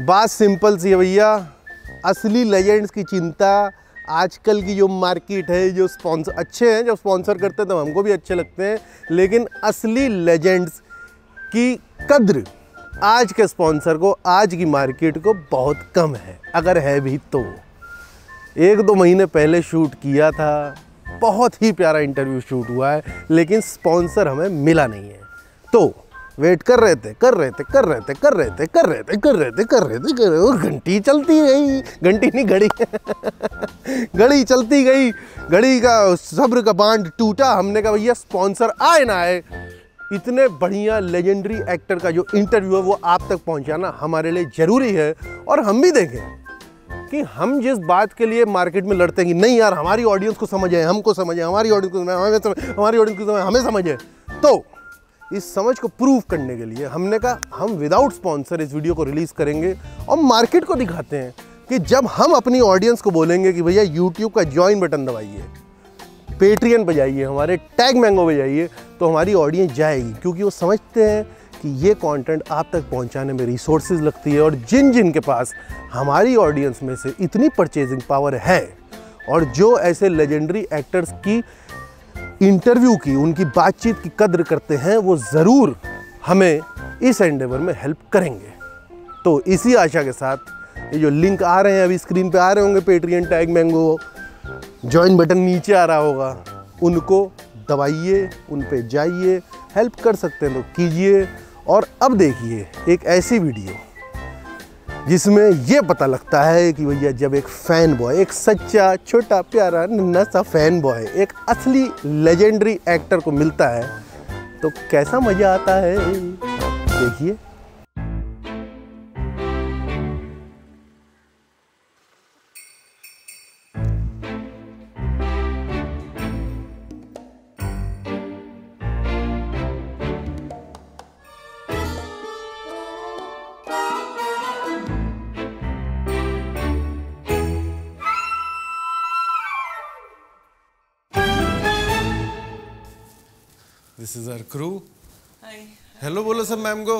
बात सिंपल सी है भैया असली लेजेंड्स की चिंता आजकल की जो मार्केट है जो स्पॉन्सर अच्छे हैं जब स्पॉन्सर करते हैं तो हमको भी अच्छे लगते हैं लेकिन असली लेजेंड्स की कद्र आज के स्पॉन्सर को आज की मार्केट को बहुत कम है अगर है भी तो एक दो महीने पहले शूट किया था बहुत ही प्यारा इंटरव्यू शूट हुआ है लेकिन स्पॉन्सर हमें मिला नहीं है तो वेट कर रहे थे कर रहे थे कर रहे थे कर रहे थे कर रहे थे कर रहे थे कर रहे थे कर रहे वो घंटी चलती गई घंटी नहीं घड़ी घड़ी चलती गई घड़ी का सब्र का बांध टूटा हमने कहा भैया स्पॉन्सर आए ना आए इतने बढ़िया लेजेंडरी एक्टर का जो इंटरव्यू है वो आप तक पहुंचाना हमारे लिए ज़रूरी है और हम भी देखें कि हम जिस बात के लिए मार्केट में लड़ते हैं कि नहीं यार हमारी ऑडियंस को समझ है हमको समझ है हमारी ऑडियंस को समझ हमें हमारी ऑडियंस को समझ हमें समझ है तो इस समझ को प्रूव करने के लिए हमने कहा हम विदाउट स्पॉन्सर इस वीडियो को रिलीज़ करेंगे और मार्केट को दिखाते हैं कि जब हम अपनी ऑडियंस को बोलेंगे कि भैया यूट्यूब का ज्वाइन बटन दबाइए पेट्रियन पर जाइए हमारे टैग मैंगो पर जाइए तो हमारी ऑडियंस जाएगी क्योंकि वो समझते हैं कि ये कंटेंट आप तक पहुंचाने में रिसोर्सेज लगती है और जिन जिन के पास हमारी ऑडियंस में से इतनी परचेजिंग पावर है और जो ऐसे लेजेंडरी एक्टर्स की इंटरव्यू की उनकी बातचीत की कद्र करते हैं वो ज़रूर हमें इस एंडेवर में हेल्प करेंगे तो इसी आशा के साथ ये जो लिंक आ रहे हैं अभी स्क्रीन पे आ रहे होंगे Patreon tag mango join button नीचे आ रहा होगा उनको दबाइए उन पर जाइए हेल्प कर सकते हैं तो कीजिए और अब देखिए एक ऐसी वीडियो जिसमें ये पता लगता है कि भैया जब एक फ़ैन बॉय एक सच्चा छोटा प्यारा नन्ना सा फ़ैन बॉय एक असली लेजेंडरी एक्टर को मिलता है तो कैसा मज़ा आता है देखिए क्रू हाय हेलो बोलो सब मैम को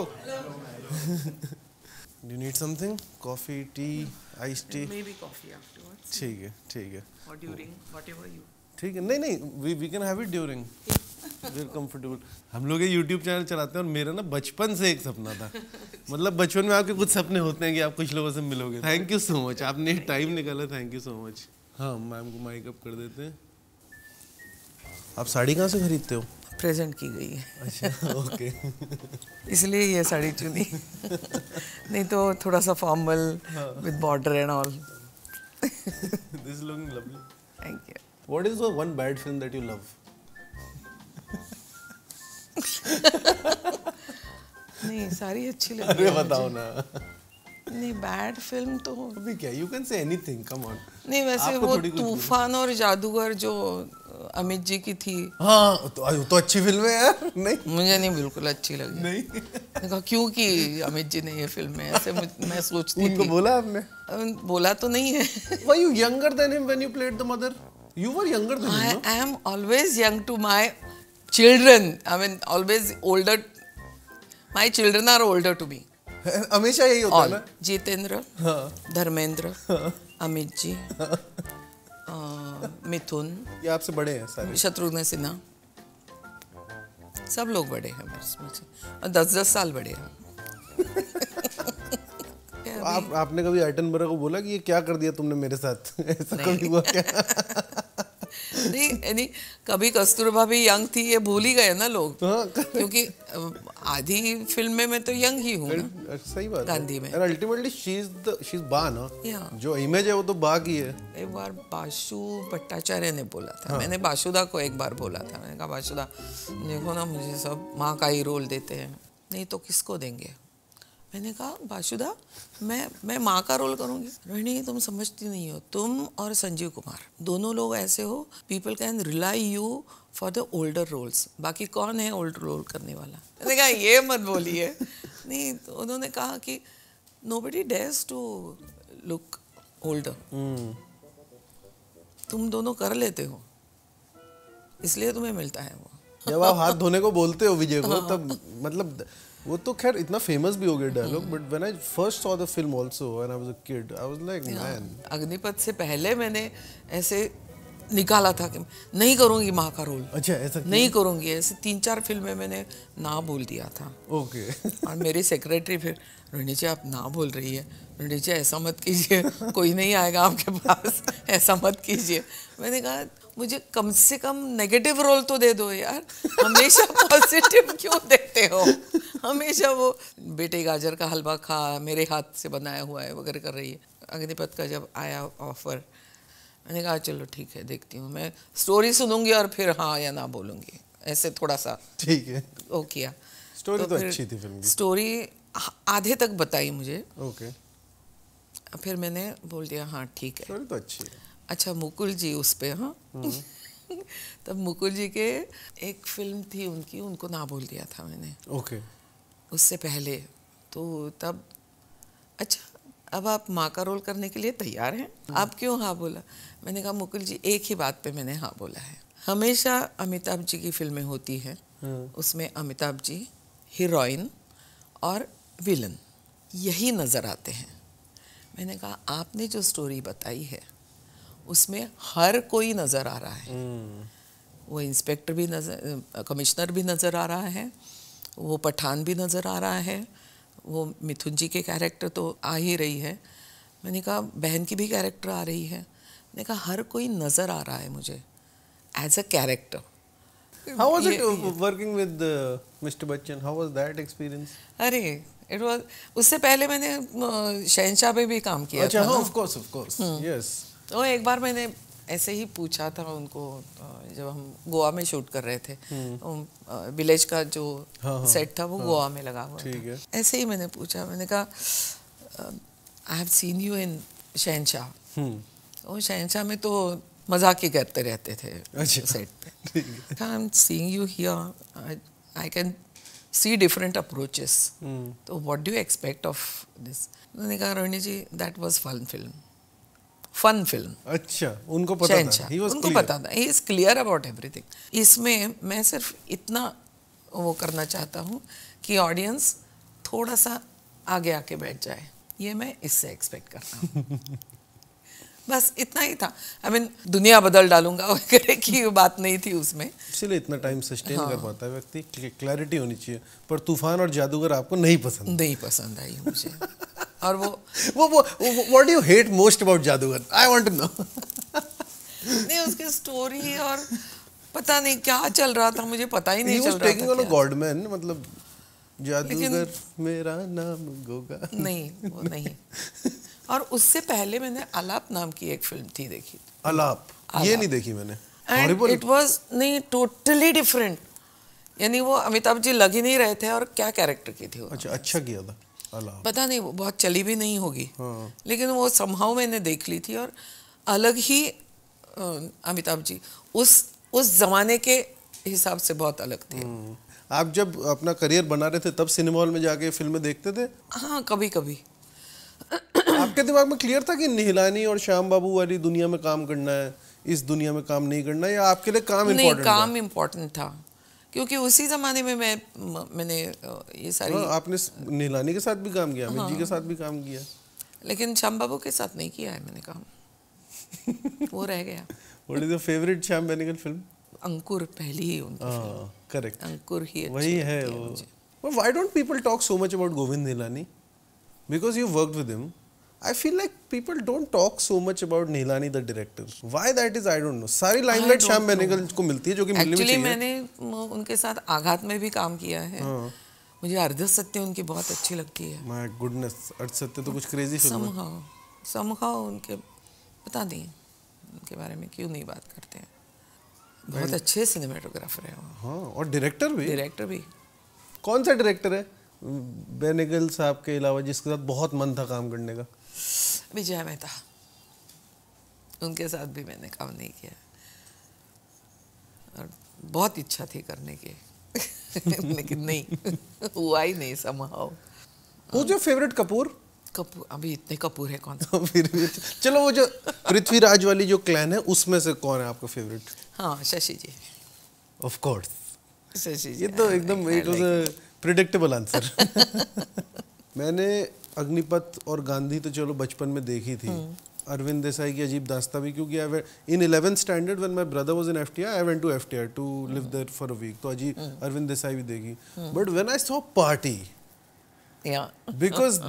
do need something coffee tea ice tea maybe coffee afterwards ठीक है ठीक है और ड्यूरिंग व्हाटएवर यू ठीक है नहीं नहीं we we can have it during where comfortable हम लोग ये यूट्यूब चैनल चलाते हैं और मेरा ना बचपन से एक सपना था मतलब बचपन में आपके कुछ सपने होते हैं कि आप कुछ लोगों से मिलोगे थैंक यू सो मच आपने टाइम निकाला थैंक यू सो मच हाँ मैम को माइकअप कर देते हैं आप साड़ी कहाँ से खरीदते हो प्रेजेंट की गई है अच्छा ओके इसलिए ये साड़ी चुनी नहीं तो थोड़ा सा formal with border and all this looking lovely thank you what is the one bad film that you love नहीं सारी अच्छी लगी अरे बताओ ना नहीं बैड फिल्म तो अभी क्या you can say anything come on नहीं वैसे वो तूफान और जादूगर जो अमित जी की थी हाँ तो, तो अच्छी फिल्म है यार नहीं मुझे नहीं बिल्कुल अच्छी लगी नहीं कहा क्यों कि अमित जी ने ये फिल्म है ऐसे मैं सोचती उनको बोला आपने बोला तो नहीं है why you younger than him when you played the mother you were younger than I am always young to my children I mean always older my children are older to me हमेशा यही होता है ना जितेंद्र हां धर्मेंद्र हाँ। अमित जी हाँ। मिथुन ये आपसे बड़े हैं सारे शत्रुघ्न सिन्हा सब लोग बड़े हैं और दस दस साल बड़े हैं आप आपने कभी बरा को बोला कि ये क्या कर दिया तुमने मेरे साथ ऐसा कभी हुआ क्या नहीं यानी कभी कस्तूरबा भी यंग थी ये भूल ही गए ना लोग तो हाँ, क्योंकि आधी फिल्म में मैं तो यंग ही हूँ अच्छा, सही बात गांधी में ultimately she is the she is Ba ना जो इमेज है वो तो बा की है एक बार बाशु भट्टाचार्य ने बोला था हाँ। मैंने बाशुदा को एक बार बोला था मैंने कहा बाशुदा देखो ना मुझे सब माँ का ही रोल देते हैं नहीं तो किसको देंगे मैंने कहा बाशुदा मैं मैं माँ का रोल करूँगी रोहिणी तुम समझती नहीं हो तुम और संजीव कुमार दोनों लोग ऐसे हो people can rely you for the older roles बाकी कौन है ओल्ड रोल करने वाला मैंने कहा ये मत बोलिए नहीं तो उन्होंने कहा कि nobody dares to look older तुम दोनों कर लेते हो इसलिए तुम्हें मिलता है वो जब आप हाथ धोने को बोलते हो विजय को हाँ। तब मतलब वो तो खैर इतना फेमस भी हो गया dialogue but when I first saw the film also when I was a kid I was like man Agneepath से पहले मैंने ऐसे निकाला था कि नहीं करूंगी माँ का रोल अच्छा ऐसा क्यों? नहीं करूंगी ऐसे तीन चार फिल्में मैंने ना बोल दिया था ओके okay. और मेरी सेक्रेटरी फिर रोहिणी जी आप ना बोल रही है रोहिणी जी ऐसा मत कीजिए कोई नहीं आएगा आपके पास ऐसा मत कीजिए मैंने कहा मुझे कम से कम नेगेटिव रोल तो दे दो यार हमेशा पॉजिटिव क्यों देते हो हमेशा वो बेटे गाजर का हलवा खा मेरे हाथ से बनाया हुआ है वगैरह कर रही है अग्निपथ का जब आया ऑफर मैंने कहा चलो ठीक है देखती हूँ मैं स्टोरी सुनूंगी और फिर हाँ या ना बोलूंगी ऐसे थोड़ा सा ठीक है वो किया स्टोरी तो, तो अच्छी थी फिल्म की स्टोरी आधे तक बताई मुझे ओके फिर मैंने बोल दिया हाँ ठीक है स्टोरी तो अच्छी है अच्छा मुकुल जी उस पर हाँ हम्म। तब मुकुल जी के एक फिल्म थी उनकी उनको ना बोल दिया था मैंने ओके okay. उससे पहले तो तब अच्छा अब आप माँ का रोल करने के लिए तैयार हैं हम्म। आप क्यों हाँ बोला मैंने कहा मुकुल जी एक ही बात पे मैंने हाँ बोला है हमेशा अमिताभ जी की फिल्में होती हैं हम्म। उसमें अमिताभ जी हीरोइन और विलन यही नज़र आते हैं मैंने कहा आपने जो स्टोरी बताई है उसमें हर कोई नज़र आ रहा है हम्म। वो इंस्पेक्टर भी नज़र कमिश्नर भी नज़र आ रहा है वो पठान भी नज़र आ रहा है वो मिथुन जी के कैरेक्टर तो आ ही रही है मैंने कहा बहन की भी कैरेक्टर आ रही है मैंने कहा हर कोई नज़र आ रहा है मुझे as a character how was it working with mister Bachchan how was that experience अरे इट वाज उससे पहले मैंने शहनशाह पे भी काम किया अच्छा, of course of course yes तो एक बार मैंने ऐसे ही पूछा था उनको जब हम गोवा में शूट कर रहे थे हम्म। विलेज का जो हाँ, हाँ, सेट था वो हाँ, गोवा में लगा हुआ था ऐसे ही मैंने पूछा मैंने कहा I have seen you in Shahenshah वो शहनशाह में तो मजाक ही करते रहते थे अच्छा। सेट पे I am seeing you here I can see different approaches तो what do you expect of this उन्होंने कहा Rohini ji that was fun film fun film अच्छा उनको पता था he उनको clear. पता था he is clear about everything इसमें मैं सिर्फ इतना वो करना चाहता हूँ कि ऑडियंस थोड़ा सा आगे आके बैठ जाए ये मैं इससे एक्सपेक्ट करता हूँ बस इतना ही था आई I मीन mean, दुनिया बदल डालूंगा वगैरह की बात नहीं थी उसमें इसलिए इतना टाइम सस्टेन हाँ। कर पाता है व्यक्ति क्लैरिटी होनी चाहिए पर तूफान और जादूगर आपको नहीं पसंद नहीं पसंद आई मुझे और वो वो वो what do you hate most about Jaadugar I want to know नहीं उसकी स्टोरी और पता नहीं क्या चल रहा था मुझे पता ही नहीं चल रहा था टेकिंग ऑन गॉडमैन मतलब जादूगर मेरा नाम गोगा नहीं वो नहीं और उससे पहले मैंने अलाप नाम की एक फिल्म थी देखी अलाप, ये नहीं देखी मैंने इट वाज नहीं टोटली डिफरेंट यानी वो अमिताभ जी लग ही नहीं रहे थे और क्या कैरेक्टर की थी अच्छा अच्छा किया था पता नहीं बहुत चली भी नहीं होगी हाँ। लेकिन वो संभाव मैंने देख ली थी और अलग ही अमिताभ जी उस उस जमाने के हिसाब से बहुत अलग थे हम्म। आप जब अपना करियर बना रहे थे तब सिनेमा हॉल में जाके फिल्में देखते थे हाँ कभी कभी आपके दिमाग में क्लियर था कि निहलानी और श्याम बाबू वाली दुनिया में काम करना है इस दुनिया में काम नहीं करना या आपके लिए काम नहीं काम इम्पोर्टेंट था क्योंकि उसी ज़माने में मैं मैंने ये सारी हाँ, आपने नीलानी के साथ भी काम किया हाँ, जी के हाँ। साथ भी काम किया लेकिन श्याम बाबू के साथ नहीं किया है मैंने काम वो रह गया what is favourite Shyam Benegal film Ankur पहली ही उनकी करेक्ट हाँ, अंकुर ही वही है वो why don't people talk so much about Govind Nihalani because you work with him I feel like people don't talk so much about Nihalani the director Why that is I don't know सारी limelight Shyam Benegal को मिलती है जो कि मिलनी चाहिए। Actually मैंने उनके साथ आघात में भी काम किया है। हाँ। मुझे अर्धत सत्य उनकी बहुत अच्छी लगती है। माय गुडनेस अर्ध सत्य तो कुछ क्रेजी फिल्म है। Somehow somehow उनके बता दें उनके बारे में क्यों नहीं बात करते हैं। बहुत अच्छे सिनेमेटोग्राफर हैं वो। हाँ और डायरेक्टर भी। डायरेक्टर भी। कौन सा डायरेक्टर है? बेनेगल साहब के अलावा जिसके साथ बहुत मन था काम करने का विजय मेहता उनके साथ भी मैंने काम नहीं किया और बहुत इच्छा थी करने की लेकिन नहीं हुआ ही नहीं समाओ वो जो फेवरेट कपूर कपूर अभी इतने कपूर है कौन सा फिर भी तो, चलो वो जो पृथ्वीराज वाली जो क्लैन है उसमें से कौन है आपका फेवरेट हाँ शशि जी ऑफ कोर्स शशि जी ये तो हाँ, एकदम एक प्रिडिक्टेबल आंसर मैंने अग्निपथ और गांधी तो चलो बचपन में देखी थी हम्म। अरविंद देसाई की अजीब दास्ता भी क्योंकि I in eleventh standard when my brother was in F T I went to F T R to live there for a week तो अजीब हम्म। अरविंद देसाई भी देखी but when I saw Party because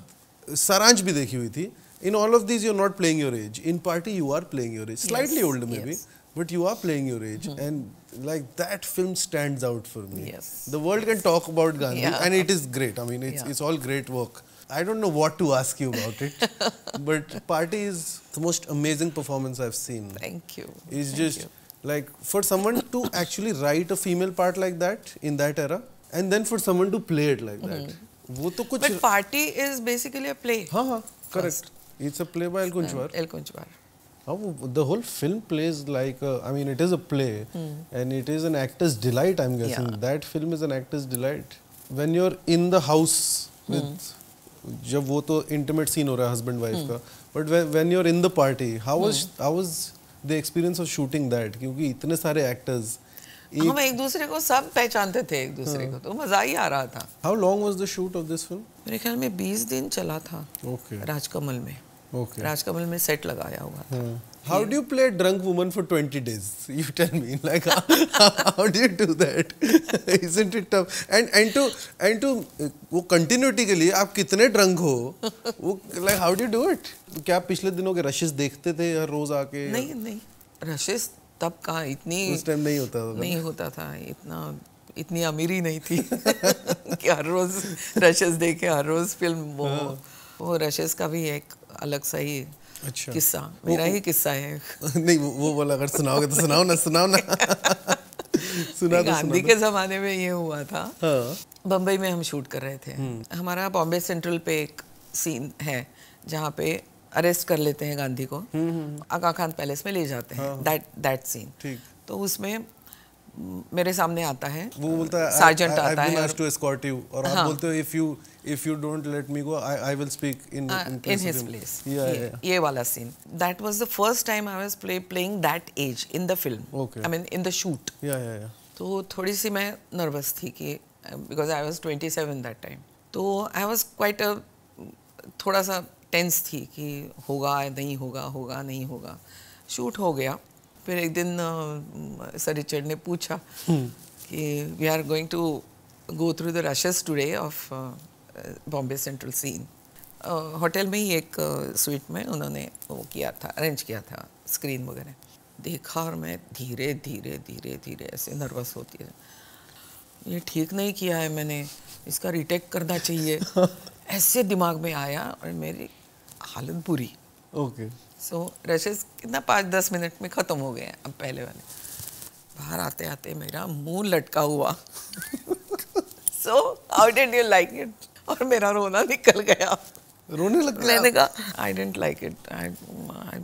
सरांज भी देखी हुई थी in all of these you are not playing your age in Party you are playing your age slightly old maybe but you are playing your age and like like that film stands out for me yes the world can talk about gandhi yeah. and it is great i mean it's, yeah. it's all great work I don't know what to ask you about it, but Party is the most amazing performance I've seen. Thank you. It's Thank just you. like for someone to actually write a female part like that in that era, and then for someone to play it like that. Mm-hmm. But Party is basically a play. हाँ correct. It's a play by El Kunchwar. El Kunchwar. Oh, the whole film plays like a, I mean it is a play mm. and it is an actor's delight I'm guessing yeah. that film is an actor's delight when you're in the house with hmm. जब वो तो intimate scene हो रहा है husband wife का but when you are in the Party how was how was the experience of shooting that क्योंकि इतने सारे एक्टर्स हाँ, एक... हम एक दूसरे को सब पहचानते थे एक दूसरे हाँ. को तो मजा ही आ रहा था how long was the shoot of this film मेरे ख्याल में 20 दिन चला था ओके okay. राजकमल में ओके okay. राजकमल में सेट लगाया हुआ था हाँ. How do you play drunk woman for 20 days? You tell me. Like how, how do you do that? Isn't it tough? And and to and to वो continuity के लिए आप कितने drunk हो? वो like how do you do it? क्या आप पिछले दिनों के rushes देखते थे या रोज आके? नहीं नहीं rushes तब कहा इतनी उस time नहीं होता था नहीं होता था इतना इतनी अमीरी नहीं थी कि हर रोज rushes देखे हर रोज film वो वो rushes का भी एक अलग सा ही अच्छा किस्सा मेरा ही किस्सा है नहीं वो, वो बोला अगर सुनाओगे तो सुनाओ ना सुनाओ ना सुना तो गांधी के तो। जमाने में ये हुआ था हाँ। बम्बई में हम शूट कर रहे थे हम्म। हमारा बॉम्बे सेंट्रल पे एक सीन है जहाँ पे अरेस्ट कर लेते हैं गांधी को हम्म, हम्म। आका खान पैलेस में ले जाते हैं हाँ। दैट दैट सीन तो उसमें मेरे सामने आता है वो बोलता है सार्जेंट आता है टू एस्कॉर्ट यू और हाँ. आप बोलते हो if you if you don't let me go I I will speak in in his place ये वाला scene that was the first time I was play playing that age in the film okay I mean in the shoot yeah yeah या तो थोड़ी सी मैं nervous थी कि because I was 27 that time तो I was quite a थोड़ा सा tense थी कि होगा नहीं होगा होगा नहीं होगा शूट हो गया फिर एक दिन सर रिचर्ड ने पूछा हम्म। कि we are going to go through the rushes today of Bombay Central scene hotel में ही एक स्वीट में उन्होंने वो किया था अरेंज किया था स्क्रीन वगैरह देखा और मैं धीरे धीरे धीरे धीरे ऐसे नर्वस होती है ये ठीक नहीं किया है मैंने इसका रिटेक करना चाहिए ऐसे दिमाग में आया और मेरी हालत बुरी okay okay. So so, rushes कितना पाँच दस मिनट में ख़त्म हो गए हैं अब पहले वाले बाहर आते आते मेरा मुंह लटका हुआ so I didn't you like it और मेरा रोना निकल गया रोने लग गया मैंने कहा I didn't like it I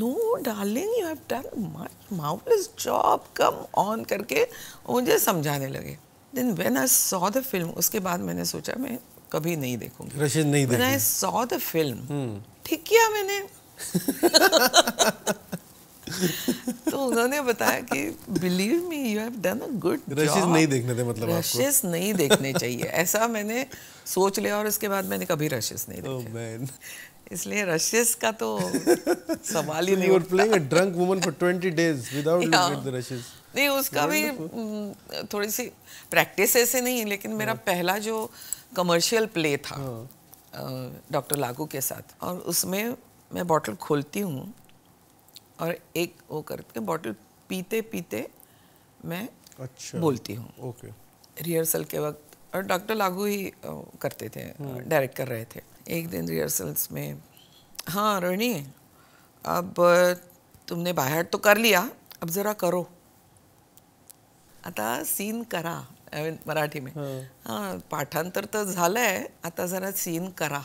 know darling you have done much marvellous job come on करके मुझे समझाने लगे then when I saw the film उसके बाद मैंने सोचा मैं कभी नहीं देखूंगी रशीद नहीं देखूंगी आई सॉ द फिल्म ठीक किया मैंने तो उन्होंने बताया कि believe me you have done a good rushes नहीं देखने थे मतलब रशेस नहीं देखने चाहिए ऐसा मैंने सोच लिया और उसके बाद मैंने कभी रशेस नहीं oh, देखे oh, इसलिए रशेस का तो सवाल ही so नहीं playing a drunk woman for 20 days without the rushes नहीं उसका भी mm, थोड़ी सी प्रैक्टिस ऐसे नहीं है लेकिन मेरा पहला जो कमर्शियल प्ले था डॉक्टर हाँ. लागू के साथ और उसमें मैं बॉटल खोलती हूँ और एक वो करके बॉटल पीते पीते मैं अच्छा बोलती हूँ रिहर्सल के वक्त और डॉक्टर लागू ही करते थे डायरेक्ट हम्म। कर रहे थे एक दिन रिहर्सल्स में हाँ रोहिणी अब तुमने बाहर तो कर लिया अब जरा करो आता सीन करा मराठी में हाँ, हाँ पाठांतर तो झालं आहे आता जरा सीन करा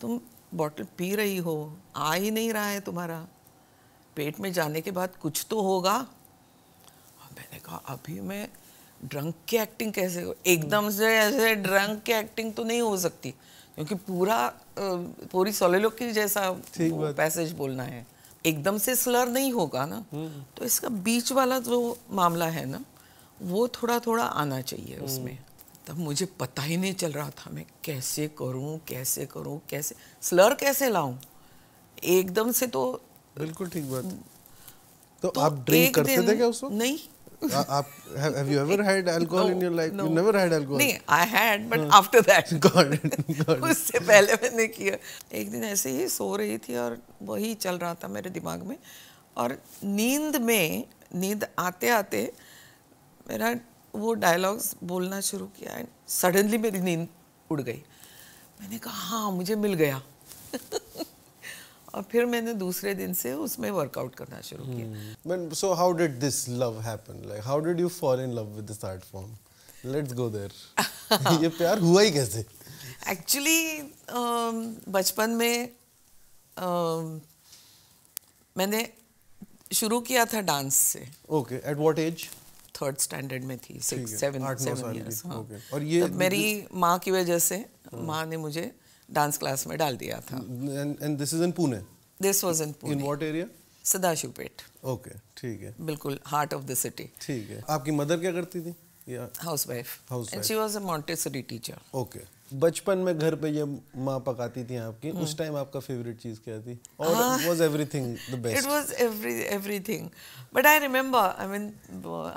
तुम बॉटल पी रही हो आ ही नहीं रहा है तुम्हारा पेट में जाने के बाद कुछ तो होगा मैंने कहा अभी मैं ड्रंक की एक्टिंग कैसे हो एकदम से ऐसे ड्रंक की एक्टिंग तो नहीं हो सकती क्योंकि पूरा पूरी सोलेलो की जैसा पैसेज बोलना है एकदम से स्लर नहीं होगा ना हम्म। तो इसका बीच वाला जो मामला है ना वो थोड़ा थोड़ा आना चाहिए उसमें तब मुझे पता ही नहीं चल रहा था मैं कैसे करूं कैसे करूं कैसे स्लर कैसे लाऊं एकदम से तो बिल्कुल ठीक बात हम्म। तो, तो आप ड्रिंक करते थे क्या उस वक्त नहीं आप have you ever had alcohol in your life you never had alcohol नहीं I had but after that that got उससे पहले मैंने किया एक दिन ऐसे ही सो रही थी और वही चल रहा था मेरे दिमाग में और नींद में नींद आते आते मेरा वो डायलॉग्स बोलना शुरू किया एंड सडनली मेरी नींद उड़ गई मैंने कहा हाँ मुझे मिल गया और फिर मैंने दूसरे दिन से उसमें वर्कआउट करना शुरू किया but so how did this love happen like how did you fall in love with this art form let's go there ये प्यार हुआ ही कैसे एक्चुअली uh, um, बचपन में uh, मैंने शुरू किया था डांस से okay at what age third standard में थी सिक्स सेवन सेवन ईयर्स और ये मेरी माँ की वजह से हाँ। माँ ने मुझे डांस क्लास में डाल दिया था and this is in Pune this was in Pune in what area Sadashiv Peth okay ठीक है बिल्कुल हार्ट ऑफ द सिटी ठीक है आपकी मदर क्या करती थी या housewife housewife and she was a Montessori teacher okay बचपन में घर पे ये माँ पकाती थी आपकी उस टाइम हम्म। आपका फेवरेट चीज क्या थी और was everything the best it was every everything but I remember I mean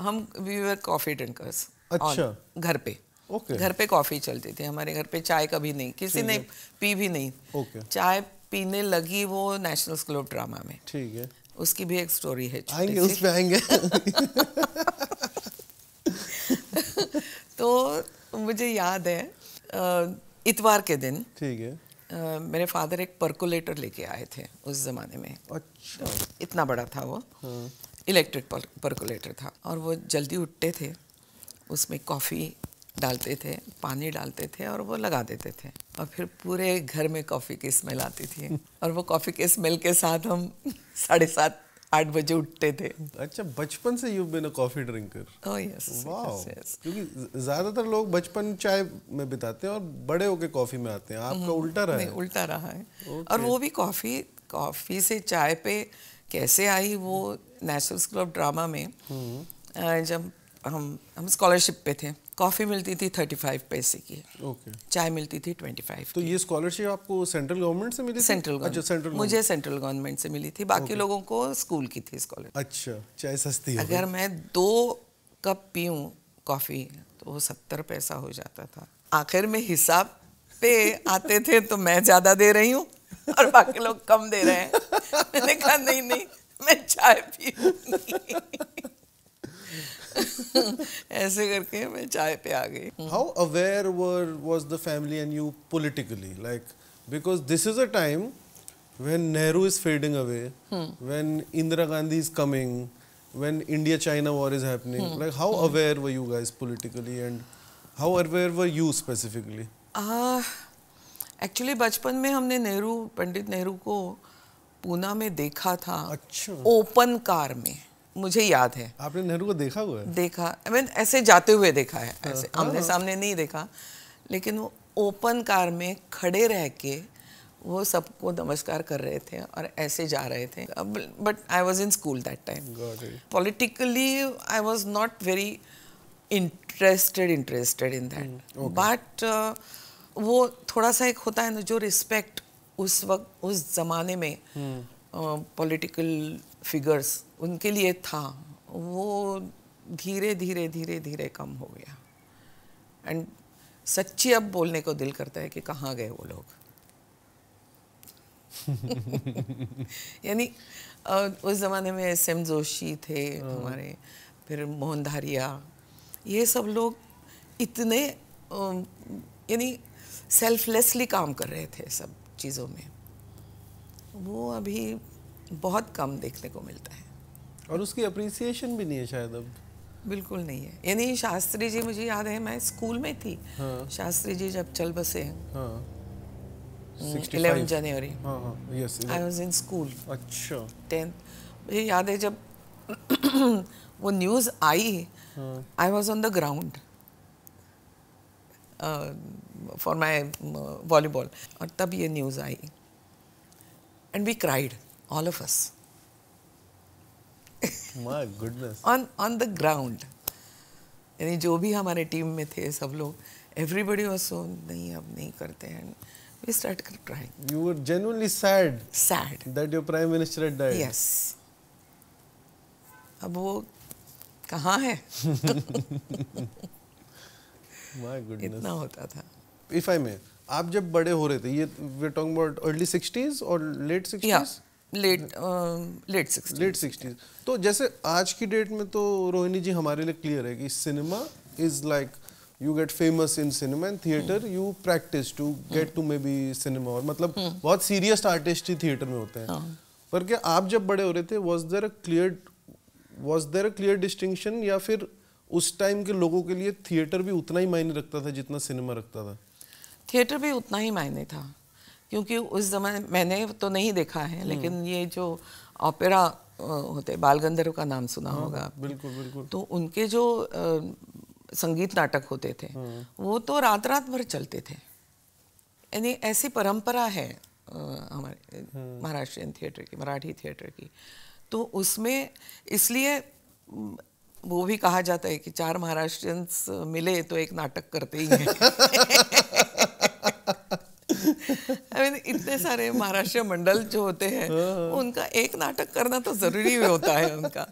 हम वी वर कॉफी ड्रिंकर्स अच्छा घर पे ओके घर पे कॉफी चलती थी हमारे घर पे चाय कभी नहीं किसी ने पी भी नहीं okay. चाय पीने लगी वो नेशनल स्कूल ऑफ ड्रामा में ठीक है उसकी भी एक स्टोरी है आएंगे उस पे आएंगे तो मुझे याद है इतवार के दिन ठीक है Uh, मेरे फादर एक परकुलेटर लेके आए थे उस ज़माने में अच्छा तो इतना बड़ा था वो इलेक्ट्रिक पर, परकुलेटर था और वो जल्दी उठते थे उसमें कॉफ़ी डालते थे पानी डालते थे और वो लगा देते थे और फिर पूरे घर में कॉफ़ी की स्मेल आती थी और वो कॉफ़ी के स्मेल के साथ हम साढ़े सात आठ बजे उठते थे अच्छा बचपन से you been coffee drinker oh yes क्योंकि ज्यादातर लोग बचपन चाय में बिताते हैं और बड़े होके कॉफी में आते हैं आपका हम्म, उल्टा रहा है उल्टा रहा है okay. और वो भी कॉफी कॉफी से चाय पे कैसे आई वो नेशनल स्कूल ऑफ ड्रामा में हम्म। जब हम हम स्कॉलरशिप पे थे कॉफ़ी मिलती थी थर्टी फाइव पैसे की okay. चाय मिलती थी ट्वेंटी फाइव तो ये स्कॉलरशिप आपको सेंट्रल गवर्नमेंट से मिली सेंट्रल अच्छा सेंट्रल मुझे सेंट्रल गवर्नमेंट से मिली थी बाकी okay. लोगों को स्कूल की थी स्कॉलरशिप अच्छा चाय सस्ती है अगर मैं दो कप पीऊँ कॉफ़ी तो वो सत्तर पैसा हो जाता था आखिर में हिसाब पे आते थे तो मैं ज़्यादा दे रही हूँ और बाकी लोग कम दे रहे हैं मैंने कहा नहीं नहीं मैं चाय पी ऐसे करके मैं चाय पे आ गई how aware were was the family and you politically like because this is a time when Nehru is fading away when Indira Gandhi is coming when India China war is happening like how aware were you guys politically and how aware were you specifically actually बचपन में हमने नेहरू पंडित नेहरू को पूना में देखा था अच्छा open car में मुझे याद है आपने नेहरू को देखा हुआ है देखा आई I मीन mean, ऐसे जाते हुए देखा है हाँ, ऐसे हाँ, आमने हाँ। सामने नहीं देखा लेकिन वो ओपन कार में खड़े रह के वो सबको नमस्कार कर रहे थे और ऐसे जा रहे थे but I was in school that time politically I was not very interested interested in that but वो थोड़ा सा एक होता है ना जो रिस्पेक्ट उस वक्त उस जमाने में पॉलिटिकल hmm। फिगर्स uh, उनके लिए था वो धीरे धीरे धीरे धीरे कम हो गया एंड सच्ची अब बोलने को दिल करता है कि कहाँ गए वो लोग यानी उस ज़माने में एस एम जोशी थे हाँ। हमारे फिर मोहन धारिया ये सब लोग इतने यानी सेल्फलेसली काम कर रहे थे सब चीज़ों में वो अभी बहुत कम देखने को मिलता है और उसकी अप्रिसिएशन भी नहीं है शायद अब बिल्कुल नहीं है यानी शास्त्री जी मुझे याद है मैं स्कूल में थी हाँ। शास्त्री जी जब चल बसे हाँ। Hmm, eleven January I was in school अच्छा टेंथ मुझे याद है जब वो न्यूज़ आई I was on the ground for my volleyball और तब ये न्यूज़ आई and we cried all of us my goodness on on the ground यानी जो भी हमारे टीम में थे सब लोग एवरीबडी वाज सो नहीं अब नहीं करते हैं वी स्टार्ट कर try you were genuinely sad sad that your prime minister had died yes अब वो कहाँ है माय गुडनेस इतना होता था इफ आई मे आप जब बड़े हो रहे थे ये we are talking about early 60s और late 60s yeah. Late late sixties तो जैसे आज की डेट में तो रोहिणी जी हमारे लिए क्लियर है कि cinema is like you get famous in cinema and theatre you practice to get to maybe cinema और मतलब हम्म। बहुत सीरियस आर्टिस्ट ही थिएटर में होते हैं हाँ। पर क्या आप जब बड़े हो रहे थे was there a clear was there a clear distinction या फिर उस टाइम के लोगों के लिए थिएटर भी उतना ही मायने रखता था जितना सिनेमा रखता था थिएटर भी उतना ही मायने था क्योंकि उस जमा मैंने तो नहीं देखा है हम्म। लेकिन ये जो ऑपेरा होते बाल गंधर्व का नाम सुना हाँ, होगा बिल्कुल बिल्कुल तो उनके जो आ, संगीत नाटक होते थे हाँ। वो तो रात रात भर चलते थे यानी ऐसी परंपरा है आ, हमारे हाँ। महाराष्ट्रियन थिएटर की मराठी थिएटर की तो उसमें इसलिए वो भी कहा जाता है कि चार महाराष्ट्रियंस मिले तो एक नाटक करते ही हैं इतने सारे महाराष्ट्र मंडल जो होते हैं हाँ। उनका एक नाटक करना तो जरूरी भी होता है उनका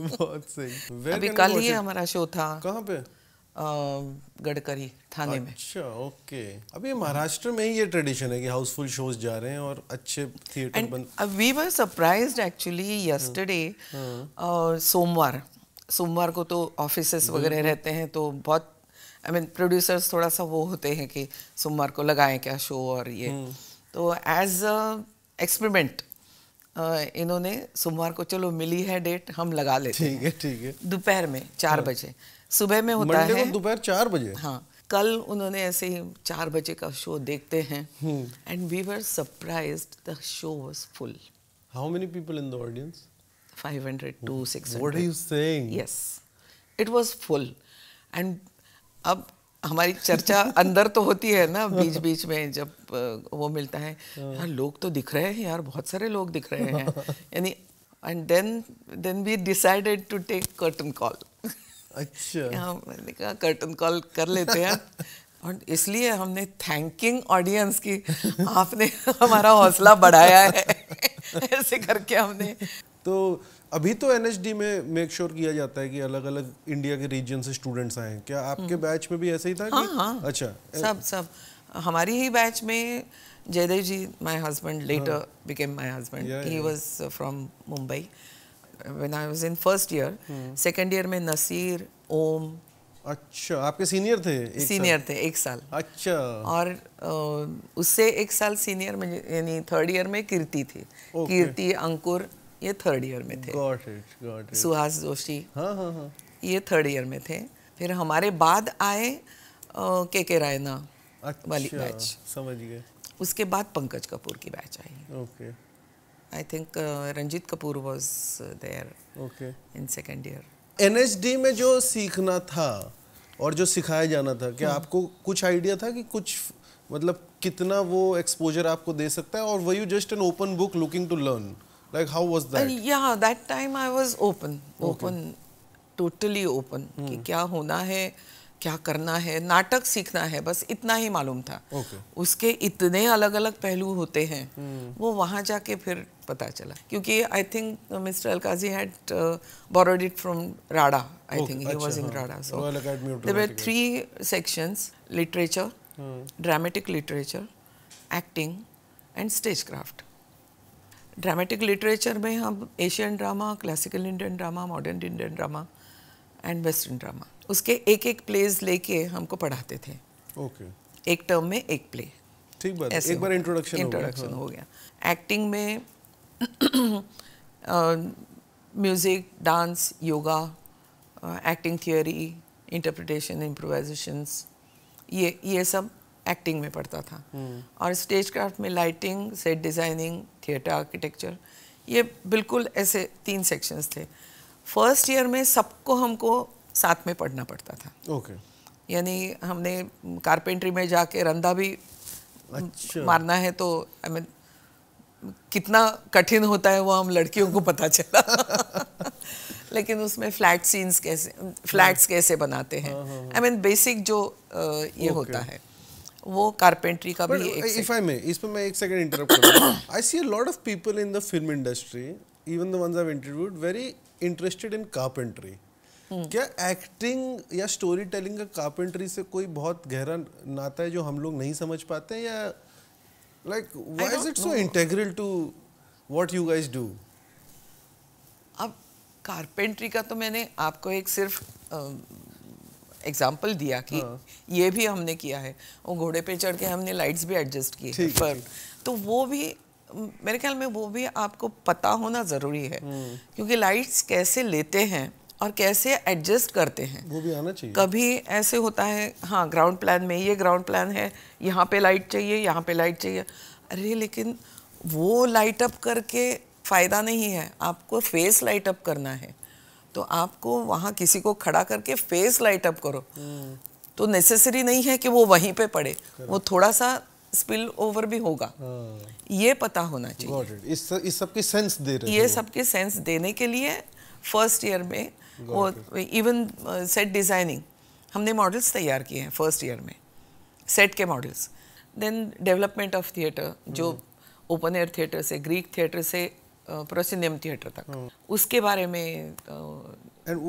बहुत सही अभी कल ही हमारा शो था कहाँ पे गडकरी थाने में अच्छा ओके अभी महाराष्ट्र में ही ये ट्रेडिशन है कि हाउसफुल शोज जा रहे हैं और अच्छे थिएटर बन we were surprised actually yesterday सोमवार सोमवार को तो ऑफिस वगैरह रहते हैं तो बहुत आई मीन प्रोड्यूसर्स थोड़ा सा वो होते हैं कि सोमवार को लगाएं क्या शो और ये हम्म। तो एज एक्सपेरिमेंट uh, इन्होंने सोमवार को चलो मिली है डेट हम लगा लेते ठीक है ठीक है दोपहर में चार हाँ। बजे सुबह में होता है दोपहर चार बजे हाँ कल उन्होंने ऐसे ही चार बजे का शो देखते हैं and we were surprise the show was full how many people in the audience five hundred to six are you saying yes it अब हमारी चर्चा अंदर तो होती है ना बीच बीच में जब वो मिलता है हाँ। यार लोग तो दिख रहे हैं यार बहुत सारे लोग दिख रहे हैं यानी and then then we decided to take curtain call अच्छा मैंने कहा कर्टन कॉल कर लेते हैं और इसलिए हमने थैंकिंग ऑडियंस की आपने हमारा हौसला बढ़ाया है ऐसे करके हमने तो अभी तो एन में मेक श्योर sure किया जाता है कि अलग अलग इंडिया के रीजन से स्टूडेंट्स आए क्या आपके बैच हम्म। में भी ऐसे ही था हाँ, कि? हाँ, हाँ। अच्छा सब सब हमारी ही बैच में Jaidev ji my husband later became my husband he was from Mumbai when I was in first year second year में नसीर ओम अच्छा आपके सीनियर थे एक सीनियर साल? थे एक साल अच्छा और उससे एक साल सीनियर यानी थर्ड ईयर में कीर्ति थी कीर्ति अंकुर ये थर्ड ईयर में थे got it, got it. Suhas Joshi हाँ हाँ हाँ ये थर्ड ईयर में थे फिर हमारे बाद आए के के रायना अच्छा, वाली बैच समझ गए उसके बाद पंकज कपूर की बैच आई okay I think Ranjit Kapoor was there okay in second year NSD में जो सीखना था और जो सिखाया जाना था क्या हाँ। आपको कुछ आइडिया था कि कुछ मतलब कितना वो एक्सपोजर आपको दे सकता है और वही just an open book looking to learn Like how was that? uh, yeah, that time I was open, open, okay. totally open. Hmm. कि क्या होना है क्या करना है नाटक सीखना है बस इतना ही मालूम था okay. उसके इतने अलग अलग पहलू होते हैं hmm. वो वहाँ जाके फिर पता चला क्योंकि I think mister Alkazi had borrowed it from RADA I think he was in RADA so there were three sections literature dramatic literature acting and stagecraft dramatic literature में हम Asian drama classical Indian drama modern Indian drama and western drama उसके एक एक pledge लेके हमको पढ़ाते थे okay okay. एक टर्म में एक प्ले ठीक बात एक बार इंट्रोडक्शन इंट्रोडक्शन हो गया एक्टिंग हाँ। में music dance yoga acting theory interpretation improvisations ये ये सब एक्टिंग में पढ़ता था हम्म। और स्टेज क्राफ्ट में lighting set designing theatre architecture ये बिल्कुल ऐसे तीन सेक्शंस थे फर्स्ट ईयर में सबको हमको साथ में पढ़ना पड़ता था ओके okay. यानी हमने कारपेंट्री में जाके रंधा भी अच्छा। मारना है तो आई I मीन mean, कितना कठिन होता है वो हम लड़कियों को पता चला लेकिन उसमें फ्लैट सीन्स कैसे फ्लैट्स कैसे बनाते हैं आई मीन बेसिक जो ये okay. होता है वो कारपेंट्री का भी एक इफ आई मे इस पे मैं एक सेकंड इंटरप्ट करूं I see a lot of people in the film industry even the ones I have interviewed very interested in carpentry क्या एक्टिंग या स्टोरी टेलिंग का कारपेंट्री से कोई बहुत गहरा नाता है जो हम लोग नहीं समझ पाते या like why is it so integral to what you guys do अब कारपेंट्री का तो मैंने आपको एक सिर्फ एग्जाम्पल दिया कि हाँ। ये भी हमने किया है वो घोड़े पे चढ़ के हमने लाइट्स भी एडजस्ट किए पर तो वो भी मेरे ख्याल में वो भी आपको पता होना ज़रूरी है हम्म। क्योंकि लाइट्स कैसे लेते हैं और कैसे एडजस्ट करते हैं वो भी आना चाहिए कभी ऐसे होता है हाँ ग्राउंड प्लान में ये ग्राउंड प्लान है यहाँ पे लाइट चाहिए यहाँ पे लाइट चाहिए अरे लेकिन वो लाइट अप करके फ़ायदा नहीं है आपको फेस लाइट अप करना है तो आपको वहाँ किसी को खड़ा करके फेस लाइट अप करो हम्म। तो नेसेसरी नहीं है कि वो वहीं पे पड़े वो थोड़ा सा स्पिल ओवर भी होगा हाँ। ये पता होना चाहिए इस, इस की सेंस दे रहे ये सबके सेंस देने के लिए फर्स्ट ईयर में वो इवन सेट डिज़ाइनिंग हमने मॉडल्स तैयार किए हैं फर्स्ट ईयर में सेट के models then development of theatre जो ओपन एयर थिएटर से ग्रीक थिएटर से प्रोसिनियम थिएटर तक हाँ। उसके बारे में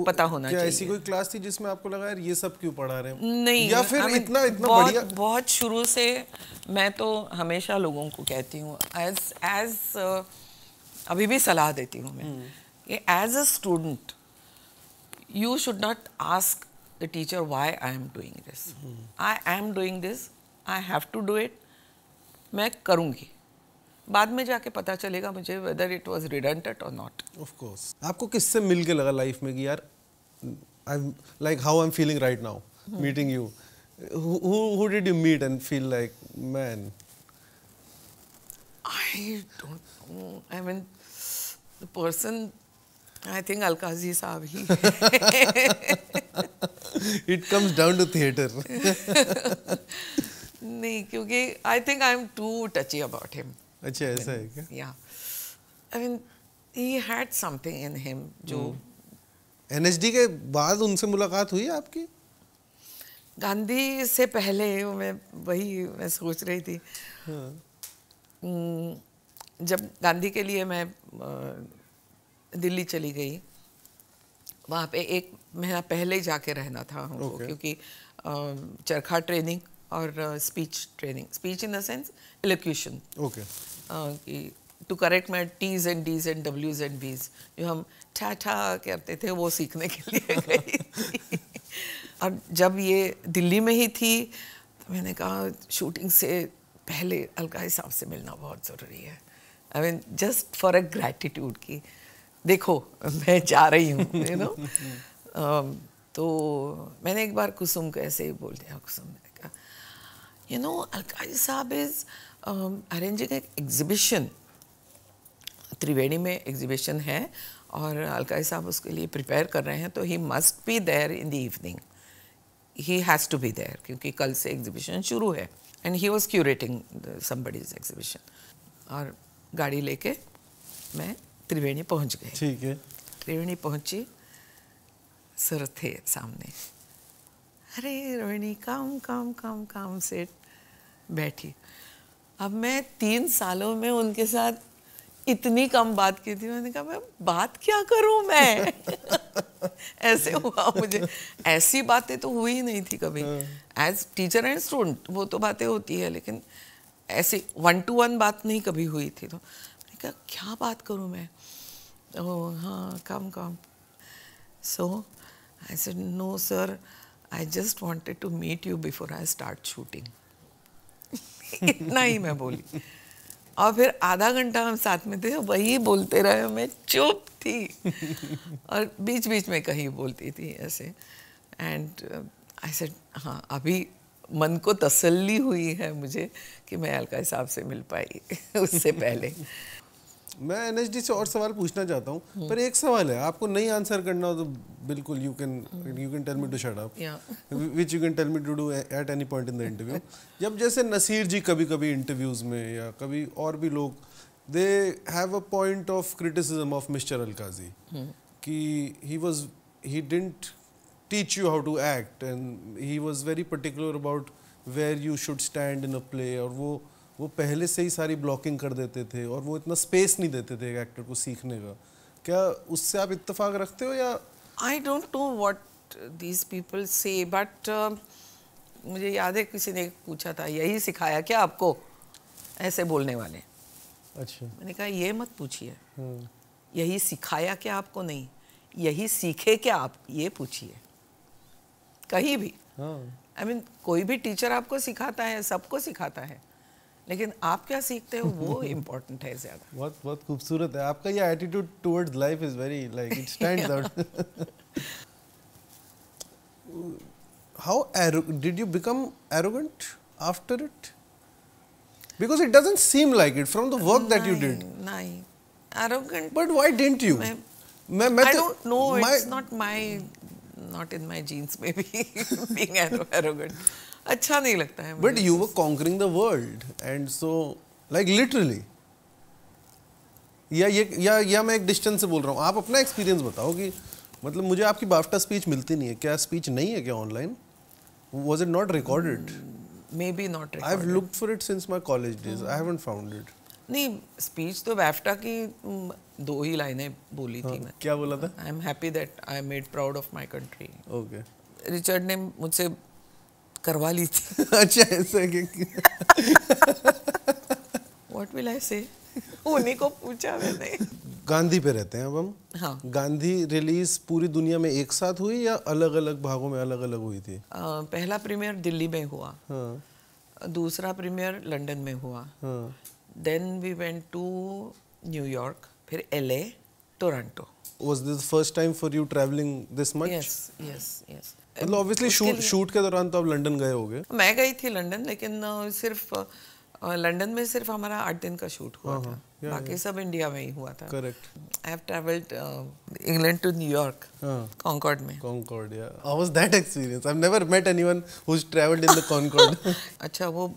पता होना क्या ऐसी कोई क्लास थी जिसमें आपको लगा यार ये सब क्यों पढ़ा रहे हैं नहीं या फिर इतना इतना बहुत, बढ़िया बहुत शुरू से मैं तो हमेशा लोगों को कहती हूँ एज एज अभी भी सलाह देती हूँ मैं हम्म। कि as a student you should not ask the teacher why I am doing this I am doing this I have to do it मैं करूँगी बाद में जाके पता चलेगा मुझे वेदर इट वॉज रिडेंटेड और नॉट ऑफकोर्स आपको किससे मिल के लगा लाइफ में कि यार I like how I am feeling right now meeting you who did you meet and feel like man I don't I mean the person I think Alkazi sahab ही it comes down to theatre नहीं क्योंकि I think I am to touch about him अच्छा ऐसा है क्या या I mean he had something in him जो NSD hmm. के बाद उनसे मुलाकात हुई आपकी गांधी से पहले मैं वही मैं सोच रही थी हाँ। hmm, जब गांधी के लिए मैं दिल्ली चली गई वहाँ पे एक महीना पहले ही जाके रहना था हमको okay. क्योंकि चरखा ट्रेनिंग और speech training speech in the sense elocution okay to correct my T's and D's and डब्ल्यूज एंड बीज जो हम ठा ठा करते थे वो सीखने के लिए गई और जब ये दिल्ली में ही थी तो मैंने कहा शूटिंग से पहले अलका साहब से मिलना बहुत ज़रूरी है I mean just for a gratitude की देखो मैं जा रही हूँ यू नो तो मैंने एक बार कुसुम को ऐसे ही बोल दिया कुसुम ने कहा you know Alka sahab is arranging एक एग्जिबिशन त्रिवेणी में एग्जिबिशन है और अलकाई साहब उसके लिए प्रिपेयर कर रहे हैं तो he must be there in the evening he has to be there क्योंकि कल से एग्जिबिशन शुरू है and he was curating somebody's exhibition और गाड़ी लेके मैं त्रिवेणी पहुंच गई ठीक है त्रिवेणी पहुंची सर थे सामने अरे रोहिणी काम काम काम काम से बैठी अब मैं तीन सालों में उनके साथ इतनी कम बात की थी मैंने कहा मैं बात क्या करूं मैं ऐसे हुआ मुझे ऐसी बातें तो हुई ही नहीं थी कभी एज टीचर एंड स्टूडेंट वो तो बातें होती है लेकिन ऐसी वन टू वन बात नहीं कभी हुई थी तो मैंने कहा क्या बात करूं मैं ओ हाँ come come so I said no sir I just wanted to meet you before I start shooting इतना ही मैं बोली और फिर आधा घंटा हम साथ में थे वही बोलते रहे मैं चुप थी और बीच बीच में कहीं बोलती थी ऐसे एंड आई सेड हाँ अभी मन को तसल्ली हुई है मुझे कि मैं अलका साहब से मिल पाई उससे पहले मैं एनएचडी से और सवाल पूछना चाहता हूँ हम्म। पर एक सवाल है आपको नहीं आंसर करना हो तो बिल्कुल you can you can tell me to shut up which you can tell me to do at any point in the interview जब जैसे नसीर जी कभी कभी इंटरव्यूज़ में या कभी और भी लोग they have a point of criticism of mister Alkazi कि he was he didn't teach you how to act and he was very particular about where you should stand in a play और वो वो पहले से ही सारी ब्लॉकिंग कर देते थे और वो इतना स्पेस नहीं देते थे एक एक्टर को सीखने का क्या उससे आप इत्तेफाक रखते हो या I don't know what these people से बट मुझे याद है किसी ने पूछा था यही सिखाया क्या आपको ऐसे बोलने वाले अच्छा मैंने कहा ये मत पूछिए हम्म। यही सिखाया क्या आपको नहीं यही सीखे क्या आप ये पूछिए कहीं भी आई हाँ। I मीन mean, कोई भी टीचर आपको सिखाता है सबको सिखाता है लेकिन आप क्या सीखते हो वो इम्पोर्टेंट है ज्यादा बहुत बहुत खूबसूरत है आपका ये attitude towards life is very like it stands out how did you become arrogant after it because it doesn't seem like it from the work that you did नहीं arrogant but why didn't you मैं मैं I don't know it's not my not in my genes maybe being arrogant अच्छा नहीं लगता है but you were conquering the world and so like literally या ये या या मैं एक डिस्टेंस से बोल रहा हूँ आप अपना एक्सपीरियंस बताओ कि मतलब मुझे आपकी बाफ्टा स्पीच मिलती नहीं है क्या स्पीच नहीं है क्या online was it not recorded maybe not I have looked for it since my college days I haven't found it नहीं स्पीच तो बैफ्टा की hmm, दो ही लाइनें बोली हाँ, थी मैं क्या बोला था I am happy that I made proud of my country okay Richard ने मुझसे करवा ली थी अच्छा ऐसा वॉट विल आई से उन्हीं को पूछा मैंने गांधी पे रहते हैं अब हम हाँ गांधी रिलीज पूरी दुनिया में एक साथ हुई या अलग अलग भागों में अलग अलग हुई थी आ, पहला प्रीमियर दिल्ली में हुआ हाँ। दूसरा प्रीमियर लंदन में हुआ then we went to New York फिर LA Toronto was this first time for you travelling this much yes yes yes मतलब ऑब्वियसली शूट शूट के दौरान तो आप लंदन गए होगे मैं गई थी लंदन लेकिन सिर्फ लंदन में सिर्फ हमारा आठ दिन का शूट हुआ हाँ, हाँ। था बाकी सब इंडिया में ही हुआ था correct I have travelled England to New York Concorde में कॉन्कॉर्ड या how was that experience I have never met anyone who travelled in the Concorde अच्छा वो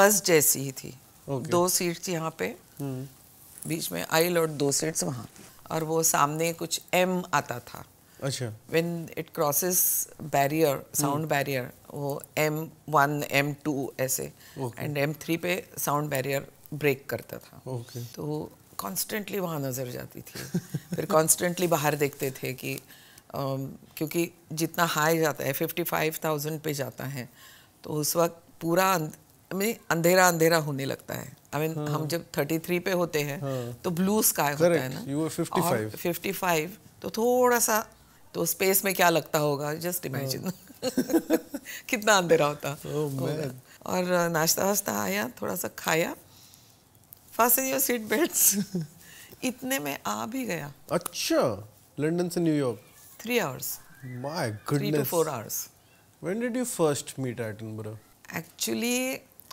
बस जैसी ही थी okay. दो सीट्स यहाँ पे हम्म। बीच में आई लॉर्ड दो सीट्स वहाँ और वो सामने कुछ एम आता था अच्छा when it crosses barrier sound barrier वो एम वन एम टू ऐसे एंड एम थ्री पे साउंड बैरियर ब्रेक करता था okay. तो कॉन्स्टेंटली वहाँ नज़र जाती थी फिर कॉन्स्टेंटली बाहर देखते थे कि Um, क्योंकि जितना हाई जाता है फिफ्टी फाइव थाउजेंड पे जाता है तो उस वक्त पूरा मीन अंधेरा अंधेरा होने लगता है आई I मीन mean, हाँ. हम जब थर्टी थ्री पे होते हैं हाँ. तो ब्लू स्काई होता है ना फिफ्टी फाइव तो थोड़ा सा तो स्पेस में क्या लगता होगा जस्ट इमेजिन हाँ। कितना अंधेरा होता oh, और नाश्ता वाश्ता आया थोड़ा सा खाया फासन योर सीट बेल्ट इतने में आ भी गया अच्छा लंदन से New York three hours my goodness three two four hours when did you first meet Attenborough actually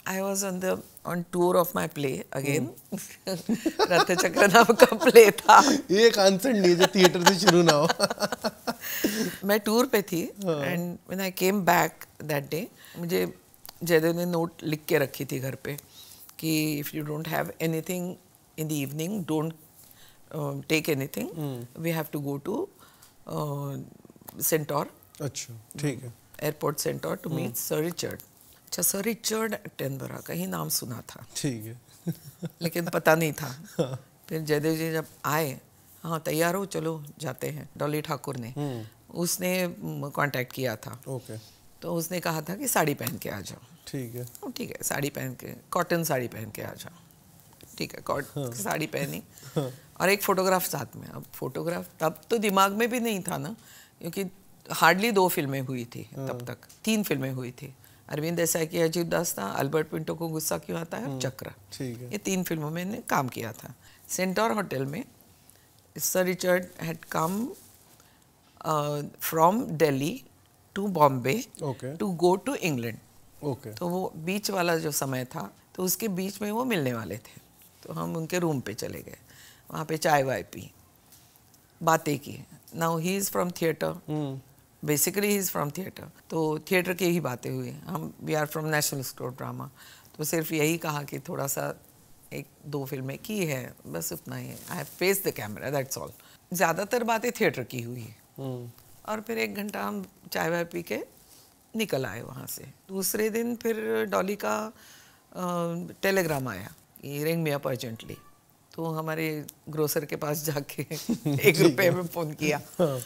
I was on the on tour of my play again. रथ चक्र नाम का प्ले था ये कांसेंट नहीं जो थिएटर से शुरू ना हो मैं टूर पे थी and when I came back that day मुझे जयदेव ने नोट लिख के रखी थी घर पे कि if you don't have anything in the evening don't take anything we have to go to Centaur अच्छा ठीक है airport Centaur to meet sir Richard अच्छा सर रिचर्ड एटनबरा का ही नाम सुना था ठीक है लेकिन पता नहीं था हाँ। फिर जयदेव जी जब आए हाँ तैयार हो चलो जाते हैं डॉली ठाकुर ने हम्म। उसने कांटेक्ट किया था ओके तो उसने कहा था कि साड़ी पहन के आ जाओ ठीक है तो ठीक है साड़ी पहन के कॉटन साड़ी पहन के आ जाओ ठीक है कॉट हाँ। साड़ी पहनी हाँ। और एक फोटोग्राफ साथ में अब फोटोग्राफ तब तो दिमाग में भी नहीं था ना क्योंकि हार्डली दो फिल्में हुई थी हाँ। तब तक तीन फिल्में हुई थी अरविंद देसाई की अजीब दास्ता अल्बर्ट पिंटो को गुस्सा क्यों आता है हम्म, चक्र ठीक है ये तीन फिल्मों में काम किया था सेंटोर होटल में sir Richard had come from Delhi to Bombay to go to England okay तो वो बीच वाला जो समय था तो उसके बीच में वो मिलने वाले थे तो हम उनके रूम पे चले गए वहाँ पे चाय वाय पी बातें की now he is from theatre basically is from theatre तो थिएटर की ही बातें हुई हम we are from national store drama तो सिर्फ यही कहा कि थोड़ा सा एक दो फिल्में की है बस उतना ही I have face the camera that's all ज़्यादातर बातें थिएटर की हुई है hmm. हम्म। और फिर एक घंटा हम चाय वाय पी के निकल आए वहाँ से दूसरे दिन फिर डॉली का टेलीग्राम आया कि रिंग मी अर्जेंटली तो हमारे ग्रोसर के पास जाके एक रुपये में फ़ोन किया हाँ।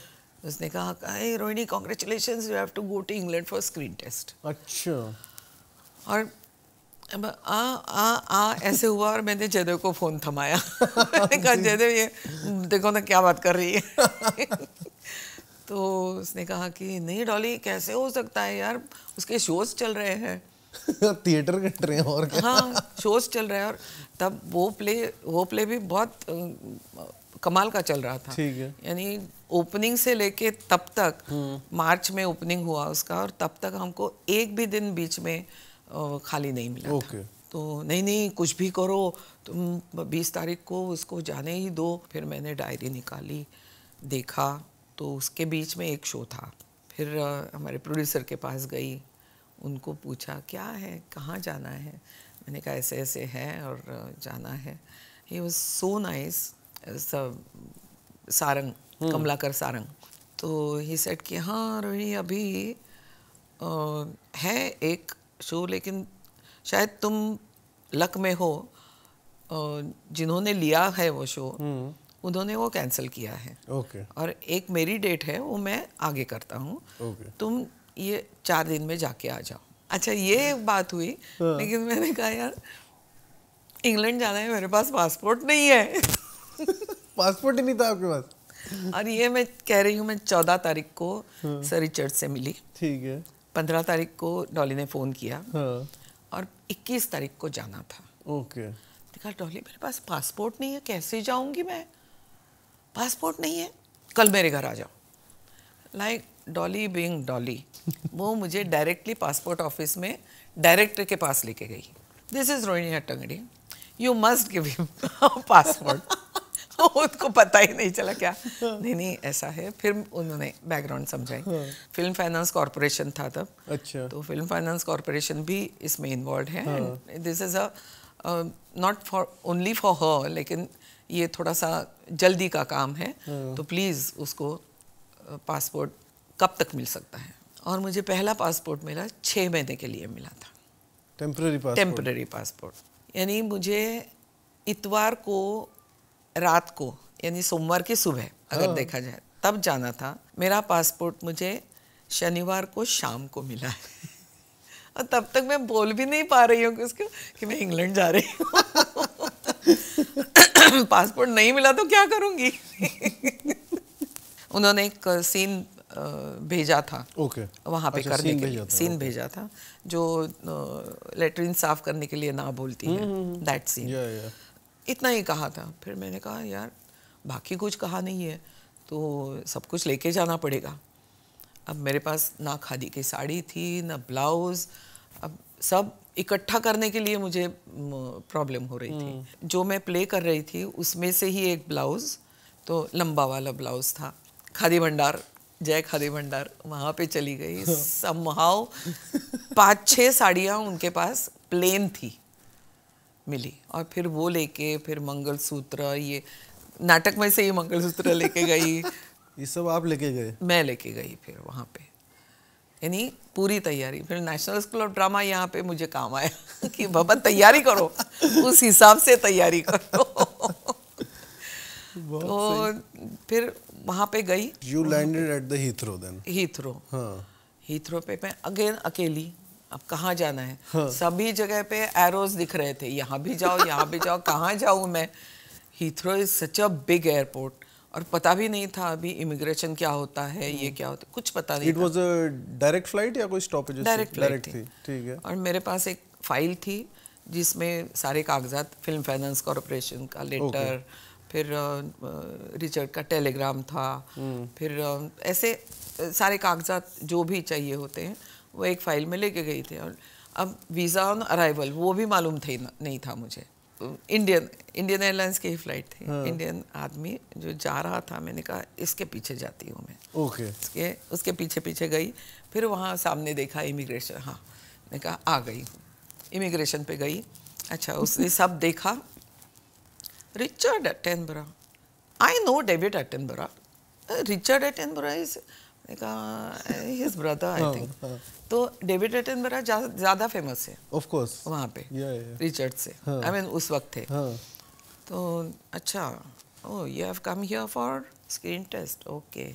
उसने कहा अरे Rohini congratulation you have to go to England for screen test अच्छा और आ आ आ ऐसे हुआ और मैंने जयदेव को फ़ोन थमाया मैंने कहा जयदेव ये देखो ना क्या बात कर रही है तो उसने कहा कि नहीं डॉली कैसे हो सकता है यार उसके शोज चल रहे हैं थिएटर कट रहे हैं और क्या? हाँ शोज चल रहे हैं और तब वो प्ले वो प्ले भी बहुत कमाल का चल रहा था ठीक है यानी ओपनिंग से लेके तब तक हम्म। मार्च में ओपनिंग हुआ उसका और तब तक हमको एक भी दिन बीच में खाली नहीं मिला ओके तो नहीं नहीं कुछ भी करो तुम बीस तारीख को उसको जाने ही दो फिर मैंने डायरी निकाली देखा तो उसके बीच में एक शो था फिर हमारे प्रोड्यूसर के पास गई उनको पूछा क्या है कहाँ जाना है मैंने कहा ऐसे ऐसे है और जाना है he was so nice Sarang हम्म। कमलाकर सारंग तो ही सेट कि हाँ रोहिणी अभी आ, है एक शो लेकिन शायद तुम लक में हो जिन्होंने लिया है वो शो हम्म। उन्होंने वो कैंसिल किया है okay. और एक मेरी डेट है वो मैं आगे करता हूँ okay. तुम ये चार दिन में जाके आ जाओ अच्छा ये बात हुई हाँ। लेकिन मैंने कहा यार इंग्लैंड जाना है मेरे पास पासपोर्ट नहीं है पासपोर्ट ही नहीं था आपके पास और ये मैं कह रही हूँ मैं चौदह तारीख को हाँ। सर रिचर्ड से मिली ठीक है पंद्रह तारीख को डॉली ने फ़ोन किया हाँ। और इक्कीस तारीख को जाना था ओके देखा डॉली मेरे पास पासपोर्ट नहीं है कैसे जाऊंगी मैं पासपोर्ट नहीं है कल मेरे घर आ जाओ लाइक डॉली बींग डॉली वो मुझे डायरेक्टली पासपोर्ट ऑफिस में डायरेक्टर के पास लेके गई this is Rohini Hattangadi you must give him passport तो उनको पता ही नहीं चला क्या नहीं नहीं ऐसा है फिर उन्होंने बैकग्राउंड समझाई हाँ। फिल्म फाइनेंस कॉरपोरेशन था तब अच्छा तो फिल्म फाइनेंस कॉरपोरेशन भी इसमें इन्वॉल्व है this is a not for only for her लेकिन ये थोड़ा सा जल्दी का काम है हाँ। तो प्लीज़ उसको पासपोर्ट कब तक मिल सकता है और मुझे पहला पासपोर्ट मेरा छः महीने के लिए मिला था टेम्प्रेरी पासपोर्ट यानी मुझे इतवार को रात को यानी सोमवार की सुबह अगर हाँ। देखा जाए तब जाना था मेरा पासपोर्ट मुझे शनिवार को शाम को मिला है और तब तक मैं बोल भी नहीं पा रही हूँ उसको कि मैं इंग्लैंड जा रही हूँ पासपोर्ट नहीं मिला तो क्या करूँगी उन्होंने एक सीन भेजा था ओके okay. वहाँ पे अच्छा, करने सीन के लिए सीन भेजा था जो लेटरिन साफ करने के लिए ना बोलती है हम्म, हम्म, हम्म। दैट सीन इतना ही कहा था फिर मैंने कहा यार बाकी कुछ कहा नहीं है तो सब कुछ लेके जाना पड़ेगा अब मेरे पास ना खादी की साड़ी थी ना ब्लाउज़ अब सब इकट्ठा करने के लिए मुझे प्रॉब्लम हो रही थी हम्म। जो मैं प्ले कर रही थी उसमें से ही एक ब्लाउज़ तो लंबा वाला ब्लाउज़ था खादी भंडार जय खादी भंडार वहाँ पे चली गई सम्भाव पाँच छः साड़ियाँ उनके पास प्लेन थी मिली और फिर वो लेके फिर मंगलसूत्र ये नाटक में से ये मंगलसूत्र लेके गई ये सब आप लेके गए मैं लेके गई फिर वहाँ पे यानी पूरी तैयारी फिर नेशनल स्कूल ऑफ ड्रामा यहाँ पे मुझे काम आया कि बाबा तैयारी करो उस हिसाब से तैयारी करो तो फिर वहाँ पे गई you landed at the Heathrow then Heathrow हाँ हीथ्रो पे मैं अगेन अकेली अब कहाँ जाना है हाँ. सभी जगह पे एरोज दिख रहे थे यहाँ भी जाओ यहाँ भी जाओ कहाँ जाऊँ मैं Heathrow is such a big airport और पता भी नहीं था अभी इमिग्रेशन क्या होता है ये क्या होता है कुछ पता नहीं it was a direct flight या कोई स्टॉपेज डायरेक्ट डायरेक्ट थी ठीक है और मेरे पास एक फाइल थी जिसमें सारे कागजात फिल्म फाइनेंस कॉरपोरेशन का लेटर फिर रिचर्ड का टेलीग्राम था हम्म। फिर ऐसे सारे कागजात जो भी चाहिए होते हैं वो एक फ़ाइल में लेके गई थी और अब वीज़ा ऑन अराइवल वो भी मालूम थे नहीं था मुझे इंडियन इंडियन एयरलाइंस की ही फ्लाइट थी हाँ। इंडियन आदमी जो जा रहा था मैंने कहा इसके पीछे जाती हूँ मैं ओके उसके उसके पीछे पीछे गई फिर वहाँ सामने देखा इमिग्रेशन हाँ मैंने कहा आ गई इमिग्रेशन पे गई अच्छा उसने सब देखा Richard Attenborough I know David Attenborough Richard Attenborough is Uh, eh, हाँ, हाँ. तो डेविड ज्यादा फेमस है ऑफ कोर्स वहाँ पे रिचर्ड से आई हाँ. मीन उस वक्त थे तो अच्छा oh you have come here for screen test okay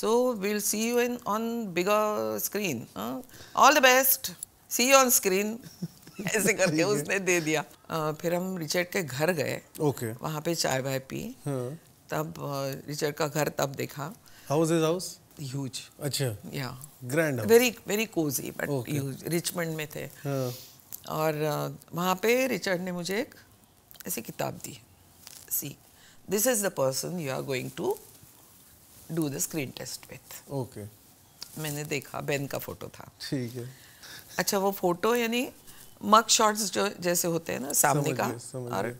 so see you in on bigger screen all the best see you on screen ऐसे करके उसने दे दिया फिर हम रिचर्ड के घर गए ओके वहाँ पे चाय वाय पी तब रिचर्ड का घर तब देखा हाउस इज हाउस huge अच्छा yeah grand house. very very cozy but okay. huge richmond में थे हाँ. और uh, वहाँ पे रिचर्ड ने मुझे एक ऐसी किताब दी see this is the person you are going to do the screen test with okay मैंने देखा बेन का फोटो था ठीक है अच्छा वो फोटो यानी मक शॉट्स जो जैसे होते हैं ना सामने का और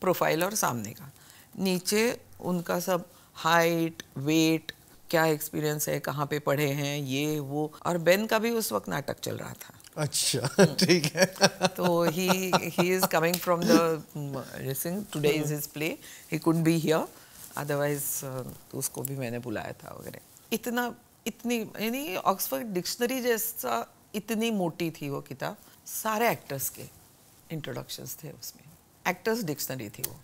प्रोफाइल और सामने का नीचे उनका सब हाइट वेट क्या एक्सपीरियंस है कहाँ पे पढ़े हैं ये वो और बेन का भी उस वक्त नाटक चल रहा था अच्छा हम्म। ठीक है तो he he is coming from the today is his play he could be here otherwise उसको भी मैंने बुलाया था वगैरह इतना इतनी यानी ऑक्सफर्ड डिक्शनरी जैसा इतनी मोटी थी वो किताब सारे एक्टर्स के इंट्रोडक्शंस थे उसमें एक्टर्स डिक्शनरी थी वो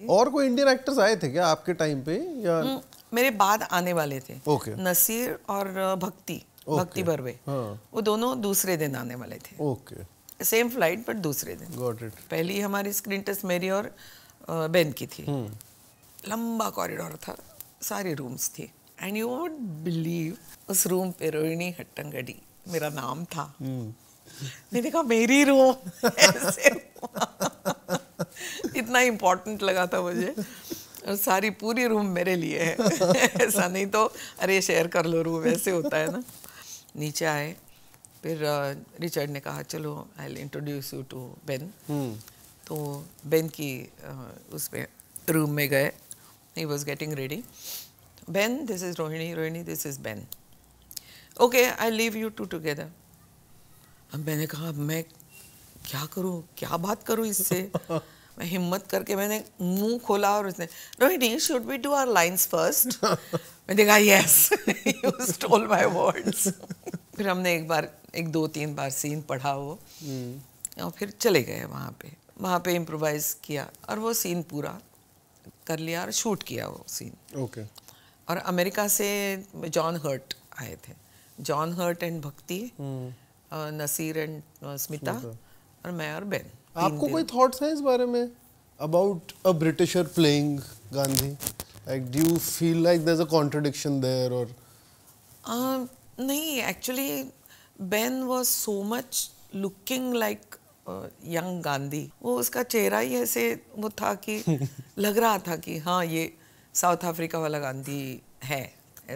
Hmm. और कोई इंडियन एक्टर्स आए थे क्या आपके टाइम पे या hmm, मेरे बाद आने वाले थे okay. नसीर और भक्ति okay. भक्ति बर्वे हाँ. वो दोनों दूसरे दिन आने वाले थे ओके सेम फ्लाइट पर दूसरे दिन गॉट इट पहली हमारी स्क्रीन टेस्ट मेरी और बेन की थी hmm. लंबा कॉरिडोर था सारे रूम्स थे एंड यू वोट बिलीव उस रूम पे रोहिणी हट्टंगडी मेरा नाम था मैंने कहा मेरी रूम इतना इम्पोर्टेंट लगा था मुझे और सारी पूरी रूम मेरे लिए है ऐसा नहीं तो अरे शेयर कर लो रूम ऐसे होता है ना नीचे आए फिर रिचर्ड ने कहा चलो I introduce you to Ben तो बेन की उसमें रूम में गए he was getting ready Ben this is Rohini Rohini this is Ben okay I leave you two together अब मैंने कहा अब मैं क्या करूँ क्या बात करूँ इससे हिम्मत करके मैंने मुंह खोला और उसने Rohini should be do our lines first मैंने कहा yes you stole my words फिर हमने एक बार एक दो तीन बार सीन पढ़ा वो hmm. और फिर चले गए वहाँ पे वहाँ पे इम्प्रोवाइज किया और वो सीन पूरा कर लिया और शूट किया वो सीन ओके okay. और अमेरिका से जॉन हर्ट आए थे John Hurt and Bhakti hmm. Naseer and Smita और मैं और बेन आपको कोई थॉट्स हैं इस बारे में about a Britisher playing Gandhi like do you feel like there is a contradiction there और नहीं actually Ben was so much looking like young Gandhi वो उसका चेहरा ही ऐसे वो था कि लग रहा था कि हाँ ये साउथ अफ्रीका वाला गांधी है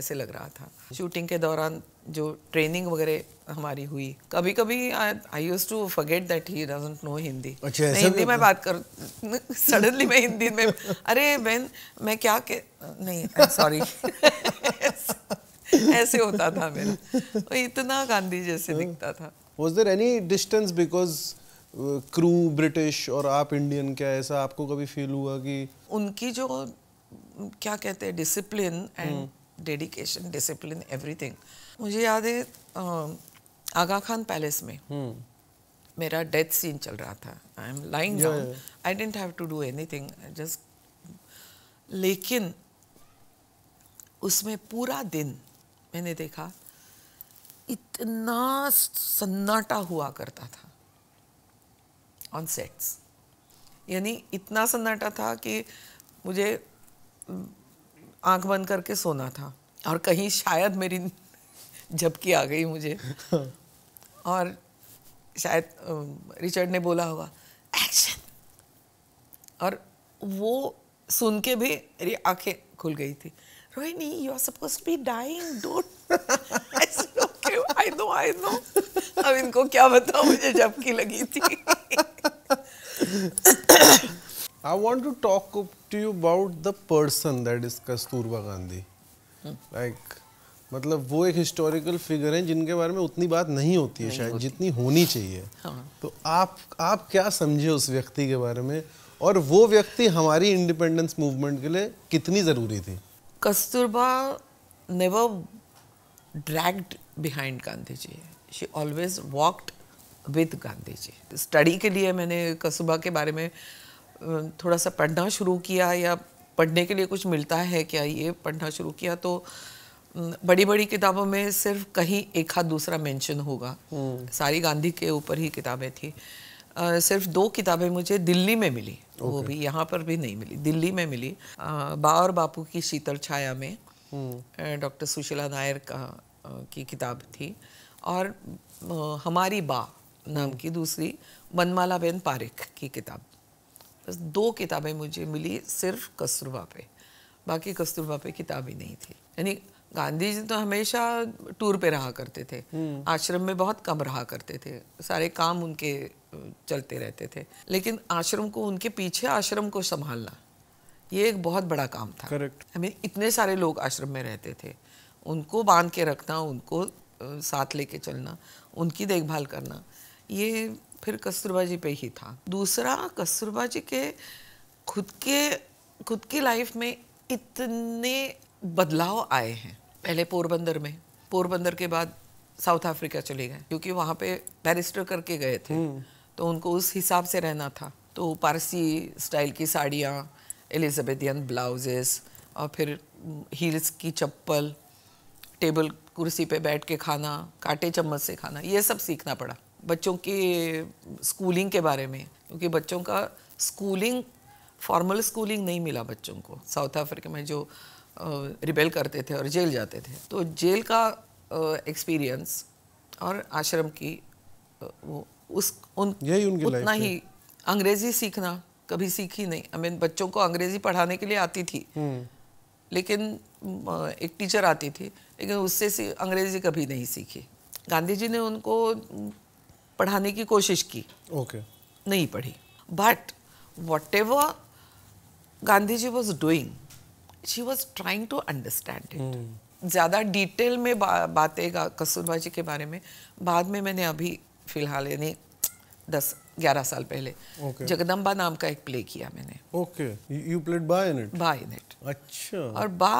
ऐसे लग रहा था शूटिंग के दौरान जो ट्रेनिंग वगैरह हमारी हुई कभी कभी I use to forget that he doesn't know Hindi मैं हिंदी में बात कर सडनली मैं हिंदी में अरे बहन मैं क्या के नहीं सॉरी ऐसे होता था मेरा तो इतना गांधी जैसे दिखता था was there any distance because crew British और आप इंडियन क्या ऐसा आपको कभी फील हुआ कि उनकी जो क्या कहते हैं discipline and dedication discipline everything मुझे याद है आगा खान पैलेस में हम्म। मेरा डेथ सीन चल रहा था I am lying down I didn't have to do thing just लेकिन उसमें पूरा दिन मैंने देखा इतना सन्नाटा हुआ करता था ऑन सेट्स यानी इतना सन्नाटा था कि मुझे आंख बंद करके सोना था और कहीं शायद मेरी झपकी आ गई मुझे हाँ। और शायद रिचर्ड ने बोला होगा एक्शन और वो सुन के भी मेरी आंखें खुल गई थी Rohini you are suppose be dying don't I know I know अब इनको क्या बताऊं मुझे झपकी लगी थी I want to talk to you about the person that is Kasturba Gandhi. Hmm. Like मतलब वो एक हिस्टोरिकल फिगर हैं जिनके बारे में उतनी बात नहीं होती है शायद जितनी होनी चाहिए हाँ। तो आप आप क्या समझे उस व्यक्ति के बारे में और वो व्यक्ति हमारी इंडिपेंडेंस मूवमेंट के लिए कितनी ज़रूरी थी Kasturba never dragged behind Gandhi ji she always walked with Gandhi ji study के लिए मैंने कस्तूरबा के बारे में थोड़ा सा पढ़ना शुरू किया या पढ़ने के लिए कुछ मिलता है क्या ये पढ़ना शुरू किया तो uh, बड़ी बड़ी किताबों में सिर्फ कहीं एक हाथ दूसरा मेंशन होगा हम्म। सारी गांधी के ऊपर ही किताबें थी आ, सिर्फ दो किताबें मुझे दिल्ली में मिली वो भी यहाँ पर भी नहीं मिली दिल्ली में मिली बा और बापू की शीतल छाया में हम्म। डॉक्टर सुशीला नायर का की किताब थी और हमारी बा नाम की दूसरी मनमाला बेन पारिख की किताब बस दो किताबें मुझे मिली सिर्फ कस्तूरबा पे बाकी कस्तूरबा पे किताब ही नहीं थी यानी गांधी जी तो हमेशा टूर पे रहा करते थे हम्म। आश्रम में बहुत कम रहा करते थे सारे काम उनके चलते रहते थे लेकिन आश्रम को उनके पीछे आश्रम को संभालना ये एक बहुत बड़ा काम था करेक्ट हमें इतने सारे लोग आश्रम में रहते थे उनको बांध के रखना उनको साथ लेके चलना उनकी देखभाल करना ये फिर कस्तूरबा जी पे ही था दूसरा कस्तूरबा जी के खुद के खुद की लाइफ में इतने बदलाव आए हैं पहले पोरबंदर में पोरबंदर के बाद साउथ अफ्रीका चले गए क्योंकि वहाँ पे बैरिस्टर करके गए थे हम्म। तो उनको उस हिसाब से रहना था तो पारसी स्टाइल की साड़ियाँ एलिजाबेथियन ब्लाउजेस और फिर हील्स की चप्पल टेबल कुर्सी पे बैठ के खाना कांटे चम्मच से खाना ये सब सीखना पड़ा बच्चों की स्कूलिंग के बारे में क्योंकि बच्चों का स्कूलिंग फॉर्मल स्कूलिंग नहीं मिला बच्चों को साउथ अफ्रीका में जो रिबेल करते थे और जेल जाते थे तो जेल का एक्सपीरियंस और आश्रम की वो उस उन यही उनकी उतना ही अंग्रेजी सीखना कभी सीखी नहीं आई I मीन mean, बच्चों को अंग्रेजी पढ़ाने के लिए आती थी हम्म। लेकिन एक टीचर आती थी लेकिन उससे अंग्रेजी कभी नहीं सीखी गांधी जी ने उनको पढ़ाने की कोशिश की ओके okay. नहीं पढ़ी but whatever Gandhi ji was doing she was trying to understand it ज़्यादा डिटेल में बा, बातें कस्तूरबा जी के बारे में बाद में मैंने अभी फिलहाल यानी दस ग्यारह साल पहले okay. जगदम्बा नाम का एक प्ले किया मैंने okay you played by in it in it अच्छा और बा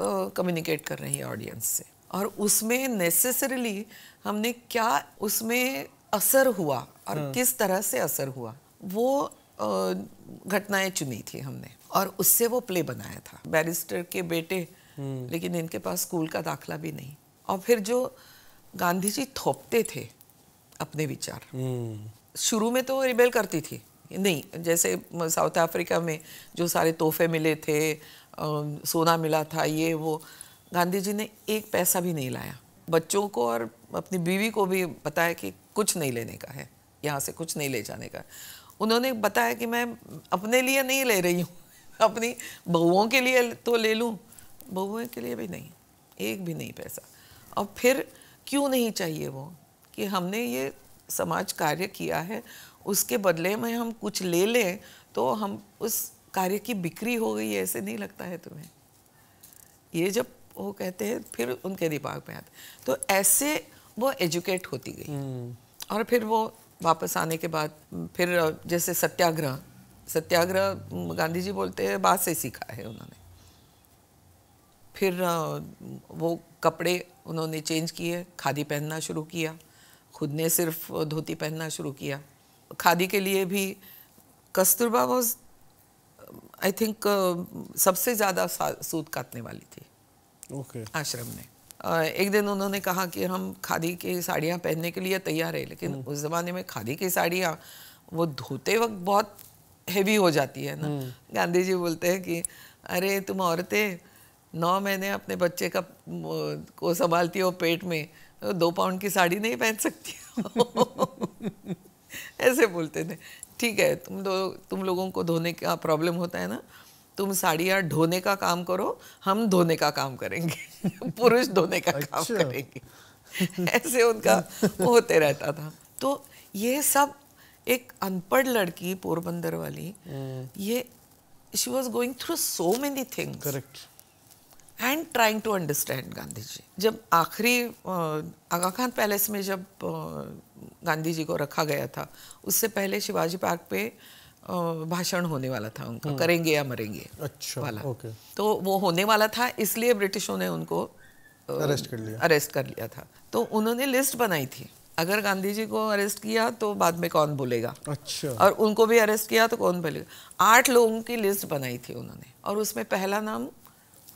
कम्युनिकेट uh, कर रही है ऑडियंस से और उसमें नेसेसरीली हमने क्या उसमें असर हुआ और हाँ. किस तरह से असर हुआ वो घटनाएं चुनी थी हमने और उससे वो प्ले बनाया था बैरिस्टर के बेटे हम्म। लेकिन इनके पास स्कूल का दाखला भी नहीं और फिर जो गांधी जी थोपते थे अपने विचार हम्म। शुरू में तो रिबेल करती थी नहीं जैसे साउथ अफ्रीका में जो सारे तोहफे मिले थे सोना मिला था ये वो गांधी जी ने एक पैसा भी नहीं लाया बच्चों को और अपनी बीवी को भी बताया कि कुछ नहीं लेने का है यहाँ से कुछ नहीं ले जाने का उन्होंने बताया कि मैं अपने लिए नहीं ले रही हूँ अपनी बहुओं के लिए तो ले लूँ बहुओं के लिए भी नहीं एक भी नहीं पैसा और फिर क्यों नहीं चाहिए वो कि हमने ये समाज कार्य किया है उसके बदले में हम कुछ ले लें तो हम उस कार्य की बिक्री हो गई ऐसे नहीं लगता है तुम्हें ये जब वो कहते हैं फिर उनके दिमाग में आते तो ऐसे वो एजुकेट होती गई हम्म। और फिर वो वापस आने के बाद फिर जैसे सत्याग्रह सत्याग्रह गांधी जी बोलते हैं बाद से सीखा है उन्होंने फिर वो कपड़े उन्होंने चेंज किए खादी पहनना शुरू किया खुद ने सिर्फ धोती पहनना शुरू किया खादी के लिए भी कस्तूरबा वॉज आई थिंक सबसे ज़्यादा सूत काटने वाली थी okay. आश्रम ने एक दिन उन्होंने कहा कि हम खादी की साड़ियाँ पहनने के लिए तैयार है लेकिन हम्म। उस ज़माने में खादी की साड़ियाँ वो धोते वक्त बहुत हैवी हो जाती है ना हम्म। गांधी जी बोलते हैं कि अरे तुम औरतें नौ महीने अपने बच्चे का को संभालती हो पेट में तो दो पाउंड की साड़ी नहीं पहन सकती ऐसे बोलते थे ठीक है तुम दो तुम लोगों को धोने का प्रॉब्लम होता है ना तुम साड़ियाँ ढोने का काम करो हम धोने का काम करेंगे पुरुष धोने का अच्छा। काम करेंगे ऐसे उनका होते रहता था तो ये सब एक अनपढ़ लड़की पोरबंदर वाली हम्म। ये she was going through so many things correct and trying to understand Gandhi ji जब आखिरी आगा खान पैलेस में जब गांधी जी को रखा गया था उससे पहले शिवाजी पार्क पे भाषण होने वाला था उनका हम्म। करेंगे या मरेंगे अच्छा वाला ओके तो वो होने वाला था इसलिए ब्रिटिशों ने उनको अरेस्ट कर लिया अरेस्ट कर लिया था तो उन्होंने लिस्ट बनाई थी अगर गांधी जी को अरेस्ट किया तो बाद में कौन बोलेगा अच्छा और उनको भी अरेस्ट किया तो कौन बोलेगा आठ लोगों की लिस्ट बनाई थी उन्होंने और उसमें पहला नाम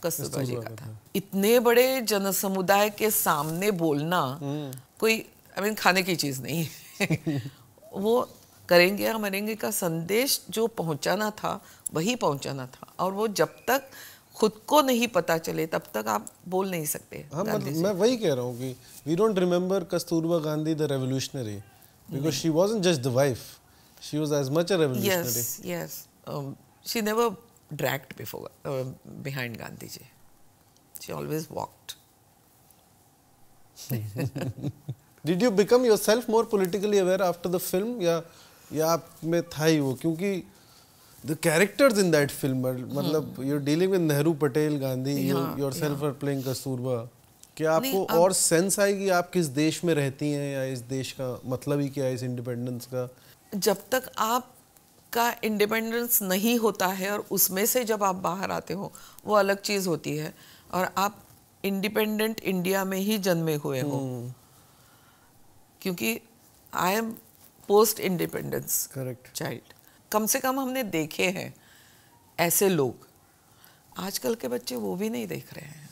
कस्तूरबा जी का था इतने बड़े जनसमुदाय के सामने बोलना हम्म। कोई आई I मीन mean, खाने की चीज़ नहीं वो करेंगे या मरेंगे का संदेश जो पहुंचाना था वही पहुंचाना था और वो जब तक खुद को नहीं पता चले तब तक आप बोल नहीं सकते हाँ मतलब मैं वही कह रहा हूँ कि we don't remember Kasturba Gandhi the revolutionary because she was just the wife she was as much yes she never dragged before behind Gandhi ji she always walked Did you become yourself more politically aware after the film? Yeah. ये आप में था ही वो क्योंकि the characters in that film मतलब you are dealing with Nehru Patel Gandhi yourself are playing Kasturba क्या आपको और सेंस आएगी आप किस देश में रहती हैं या इस देश का मतलब ही क्या है इस इंडिपेंडेंस का जब तक आप का इंडिपेंडेंस नहीं होता है और उसमें से जब आप बाहर आते हो वो अलग चीज़ होती है और आप इंडिपेंडेंट इंडिया में ही जन्मे हुए हो हम्म। क्योंकि I am post independence correct child कम से कम हमने देखे हैं ऐसे लोग आजकल के बच्चे वो भी नहीं देख रहे हैं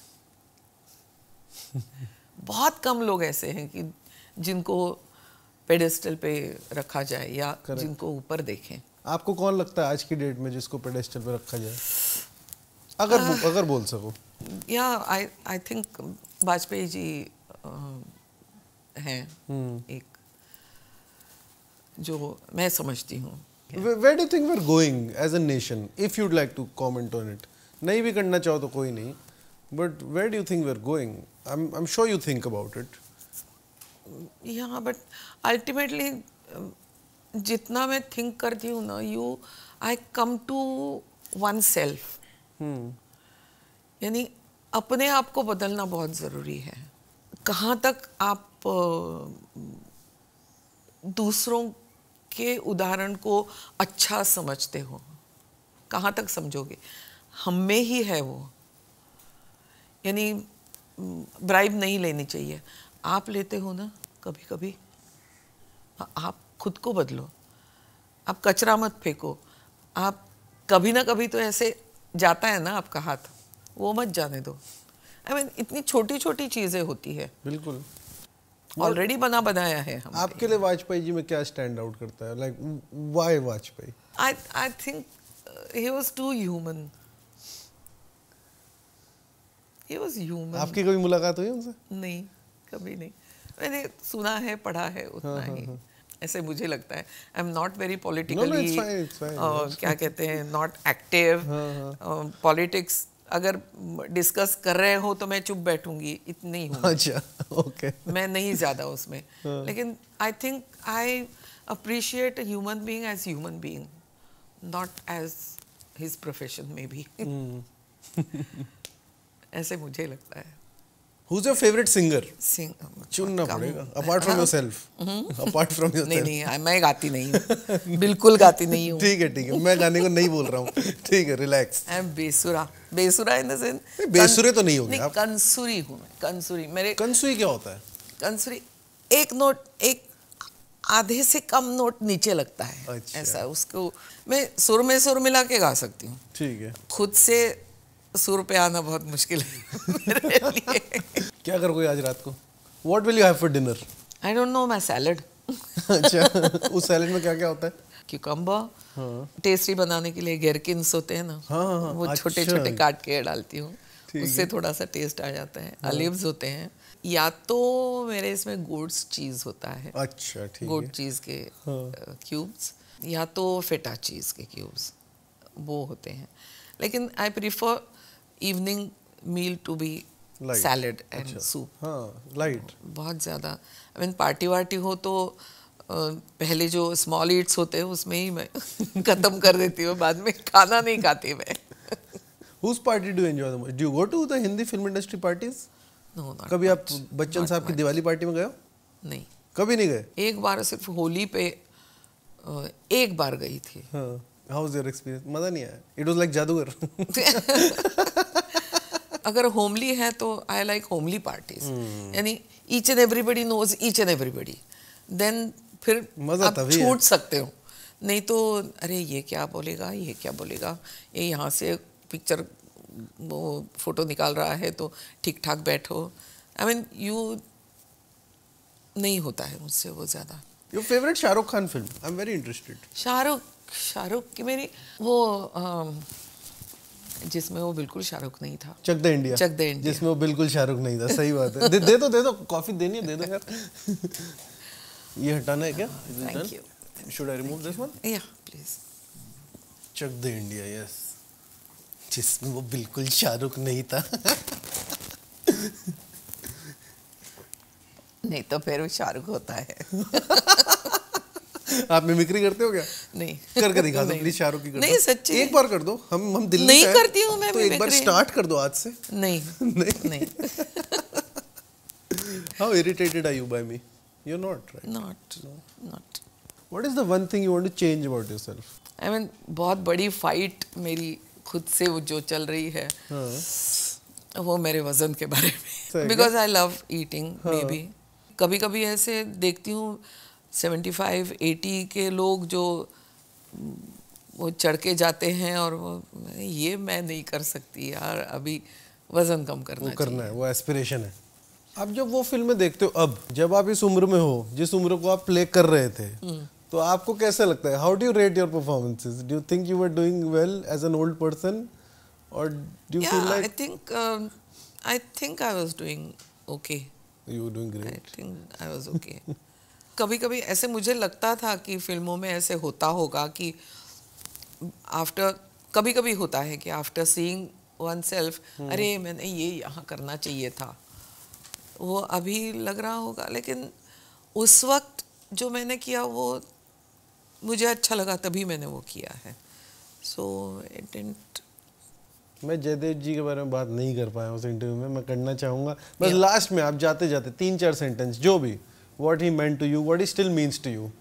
बहुत कम लोग ऐसे हैं कि जिनको पेडेस्टल पे रखा जाए या Correct. जिनको ऊपर देखें आपको कौन लगता है आज की डेट में जिसको पेडेस्टल पे रखा जाए अगर आ, अगर बोल सको या आई आई थिंक वाजपेयी जी आ, हैं हम्म। एक जो मैं समझती हूँ where do think we're going as a nation if you'd like to comment on it नहीं भी करना चाहो तो कोई नहीं but where do think we're going I am sure you think about it यहाँ बट अल्टीमेटली जितना मैं थिंक करती हूँ ना you I come to oneself यानी अपने आप को बदलना बहुत ज़रूरी है कहाँ तक आप दूसरों के उदाहरण को अच्छा समझते हो कहाँ तक समझोगे हम में ही है वो यानी ब्राइब नहीं लेनी चाहिए आप लेते हो ना कभी कभी आप खुद को बदलो आप कचरा मत फेंको आप कभी ना कभी तो ऐसे जाता है ना आपका हाथ वो मत जाने दो आई I मीन mean, इतनी छोटी छोटी चीज़ें होती है बिल्कुल ऑलरेडी बना बनाया है हम आपके लिए वाजपेयी जी में क्या स्टैंड आउट करता है like why Vajpayee I I think he was too human he was human आपकी कभी मुलाकात हुई उनसे नहीं कभी नहीं मैंने सुना है पढ़ा है उतना हाँ, हाँ ही हाँ, ऐसे मुझे लगता है I am not very politically क्या कहते हैं नॉट एक्टिव पॉलिटिक्स अगर डिस्कस कर रहे हो तो मैं चुप बैठूंगी इतनी हूँ अच्छा ओके मैं नहीं ज़्यादा उसमें हाँ। लेकिन I think I appreciate human being as human being not as his profession में भी ऐसे मुझे लगता है Who's your favorite singer? Sing. चुनना पड़ेगा. Apart from हाँ। yourself. Hmm. Apart from yourself. नहीं नहीं हाँ, मैं गाती नहीं हूँ. बिल्कुल गाती नहीं हूँ. ठीक है ठीक है मैं गाने को नहीं बोल रहा हूँ. ठीक है relax. I'm बेसुरा. बेसुरा इन द बेसुरे तो नहीं होगी कंसुरी हूँ मैं कंसुरी मेरे कंसुरी क्या होता है कंसुरी एक नोट एक आधे से कम नोट नीचे लगता है अच्छा। ऐसा उसको मैं सुर में सुर मिला के गा सकती हूँ ठीक है खुद से सुर पे आना बहुत मुश्किल है मेरे लिए क्या करोगे आज रात को what will you have for dinner I don't know my salad अच्छा उस सैलड में क्या क्या होता है क्यूकम्बर टेस्टी हाँ। बनाने के लिए गेरकिन्स होते हैं ना हाँ, हाँ, वो अच्छा। छोटे छोटे काट के डालती हूँ उससे थोड़ा सा टेस्ट आ जाता है अलिव्स होते हैं या तो मेरे इसमें गुड्स चीज होता है अच्छा ठीक गुड चीज के हाँ। क्यूब्स या तो फेटा चीज के क्यूब्स वो होते हैं लेकिन I prefer evening meal to be salad and soup light बहुत ज़्यादा आई मीन पार्टी वार्टी हो तो पहले जो स्मॉल ईट्स होते हैं उसमें ही मैं ख़त्म कर देती हूँ बाद में खाना नहीं खाती मैं Whose party do you enjoy the most? Do you go to the Hindi film industry parties? No, not कभी आप बच्चन साहब की दिवाली पार्टी में गए हो नहीं कभी नहीं गए एक बार सिर्फ होली पे एक बार गई थी हाउ वाज योर एक्सपीरियंस मजा नहीं आया इट वाज लाइक जादूगर अगर होमली है तो आई लाइक होमली पार्टीज यानी each and everybody knows each and everybody then फिर मजा आप छूट सकते हो नहीं तो अरे ये क्या बोलेगा ये क्या बोलेगा ये यहाँ से पिक्चर वो फोटो निकाल रहा है तो ठीक ठाक बैठो आई मीन यू नहीं होता है मुझसे वो ज़्यादा your favourite Shahrukh Khan film I am very interested Shahrukh Shahrukh की मेरी वो जिसमें वो बिल्कुल शाहरुख नहीं था चक द इंडिया चक द इंडिया जिसमें वो बिल्कुल शाहरुख नहीं था सही बात है दे, दे दो दे दो कॉफी देनी है दे दो यार ये हटाना है क्या should I remove this one या please Chak De India yes जिसमें वो बिल्कुल शाहरुख नहीं था नहीं तो फिर वो शाहरुख होता है आप मिमिक्री करते हो क्या नहीं कर कर दिखा दो प्लीज शाहरुख की कर नहीं सच्ची एक बार कर दो हम हम दिल्ली नहीं करती हूँ मैं तो एक बार स्टार्ट कर दो आज से नहीं नहीं how irritated are you by me You're not, right? Not. No. Not. What is the one thing you want to change about yourself? I mean, बहुत बड़ी fight मेरी खुद से वो जो चल रही है हाँ। वो मेरे वजन के बारे में because I love eating maybe कभी कभी ऐसे देखती हूँ सेवेंटी फाइव एटी के लोग जो वो चढ़ के जाते हैं और वो ये मैं नहीं कर सकती यार अभी वजन कम करना वो करना है वो एस्पिरेशन है आप जब वो फिल्में देखते हो अब जब आप इस उम्र में हो जिस उम्र को आप प्ले कर रहे थे हम्म। तो आपको कैसा लगता है how do rate your performances do think you are doing well as an old person और do feel like I think I think I was doing okay you were doing great I think I was okay कभी कभी ऐसे मुझे लगता था कि फिल्मों में ऐसे होता होगा कि आफ्टर कभी कभी होता है कि आफ्टर सीइंग वन सेल्फ अरे मैंने ये यहाँ करना चाहिए था वो अभी लग रहा होगा लेकिन उस वक्त जो मैंने किया वो मुझे अच्छा लगा तभी मैंने वो किया है सो इट डेंट मैं जयदेव जी के बारे में बात नहीं कर पाया उस इंटरव्यू में मैं करना चाहूँगा बस लास्ट में आप जाते जाते तीन चार सेंटेंस जो भी what he meant to you what he still means to you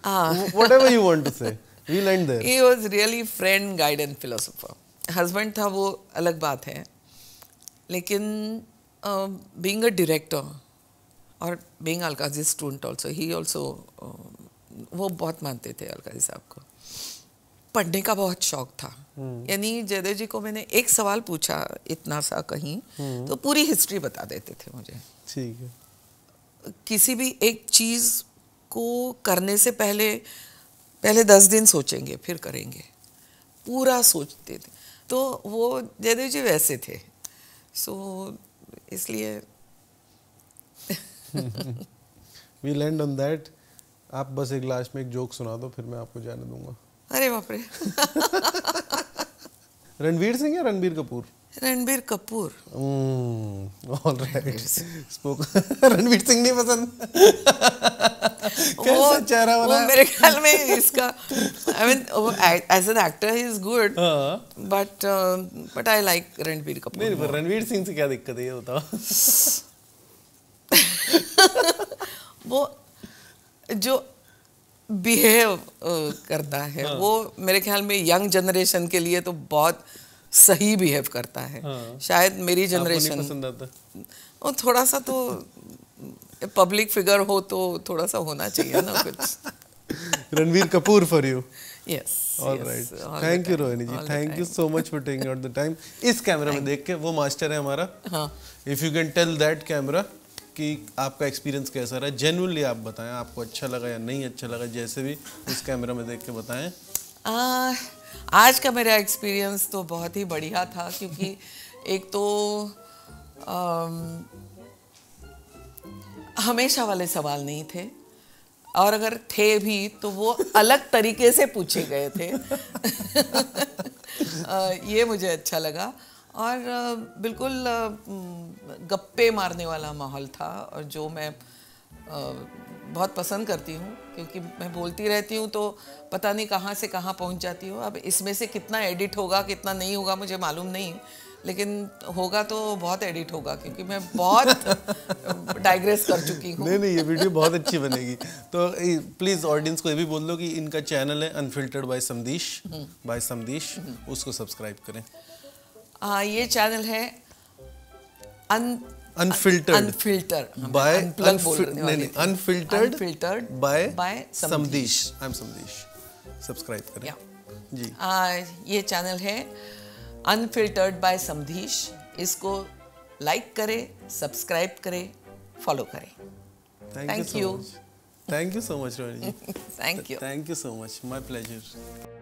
whatever you want to say we'll end there. He was really friend, guide and philosopher. Husband था वो अलग बात है लेकिन बींग अ डायरेक्टर और बेंग Alkazi student also he also वो बहुत मानते थे अलकाजी साहब को पढ़ने का बहुत शौक था hmm. यानी जयदेव जी को मैंने एक सवाल पूछा इतना सा कहीं hmm. तो पूरी हिस्ट्री बता देते थे मुझे ठीक है किसी भी एक चीज़ को करने से पहले पहले दस दिन सोचेंगे फिर करेंगे पूरा सोचते थे तो वो जयदेव जी वैसे थे सो so, इसलिए वी लैंड ऑन दैट आप बस एक लास्ट में एक जोक सुना दो फिर मैं आपको जाने दूंगा अरे बाप रे रणवीर सिंह या Ranbir Kapoor Ranbir Kapoor all right spoke Ranveer Singh नहीं पसंद कैसा चेहरा वाला मेरे ख्याल में इसका I mean as an actor he is good but but I like Ranbir Kapoor नहीं रणवीर सिंह से क्या दिक्कत है ये बताओ वो जो बिहेव करता है हाँ। वो मेरे ख्याल में यंग जनरेशन के लिए तो बहुत सही बिहेव करता है हाँ। शायद मेरी जनरेशन वो थोड़ा सा तो पब्लिक फिगर हो तो थोड़ा सा होना चाहिए ना कुछ Ranveer Kapoor for you yes all right thank you Rohini ji thank you so much for taking out the time इस कैमरा में देख के वो मास्टर है हमारा if you can tell that camera कि आपका एक्सपीरियंस कैसा रहा जेनुअनली आप बताएं आपको अच्छा लगा या नहीं अच्छा लगा जैसे भी उस कैमरा में देख के बताएं आ, आज का मेरा एक्सपीरियंस तो बहुत ही बढ़िया था क्योंकि एक तो आ, हमेशा वाले सवाल नहीं थे और अगर थे भी तो वो अलग तरीके से पूछे गए थे आ, ये मुझे अच्छा लगा और बिल्कुल गप्पे मारने वाला माहौल था और जो मैं बहुत पसंद करती हूँ क्योंकि मैं बोलती रहती हूँ तो पता नहीं कहाँ से कहाँ पहुँच जाती हूँ अब इसमें से कितना एडिट होगा कितना नहीं होगा मुझे मालूम नहीं लेकिन होगा तो बहुत एडिट होगा क्योंकि मैं बहुत डाइग्रेस कर चुकी हूँ नहीं नहीं ये वीडियो बहुत अच्छी बनेगी तो प्लीज़ ऑडियंस को ये भी बोल दो कि इनका चैनल है unfiltered by Samdish by Samdish उसको सब्सक्राइब करें आ, ये चैनल है unfiltered by unfiltered unfiltered by by Samdish I am Samdish subscribe करें जी आ, ये चैनल है अनफिल्टर्ड बाय समधीश इसको लाइक करें सब्सक्राइब करें फॉलो करें thank you thank you so much Ronnie thank you thank you so much my pleasure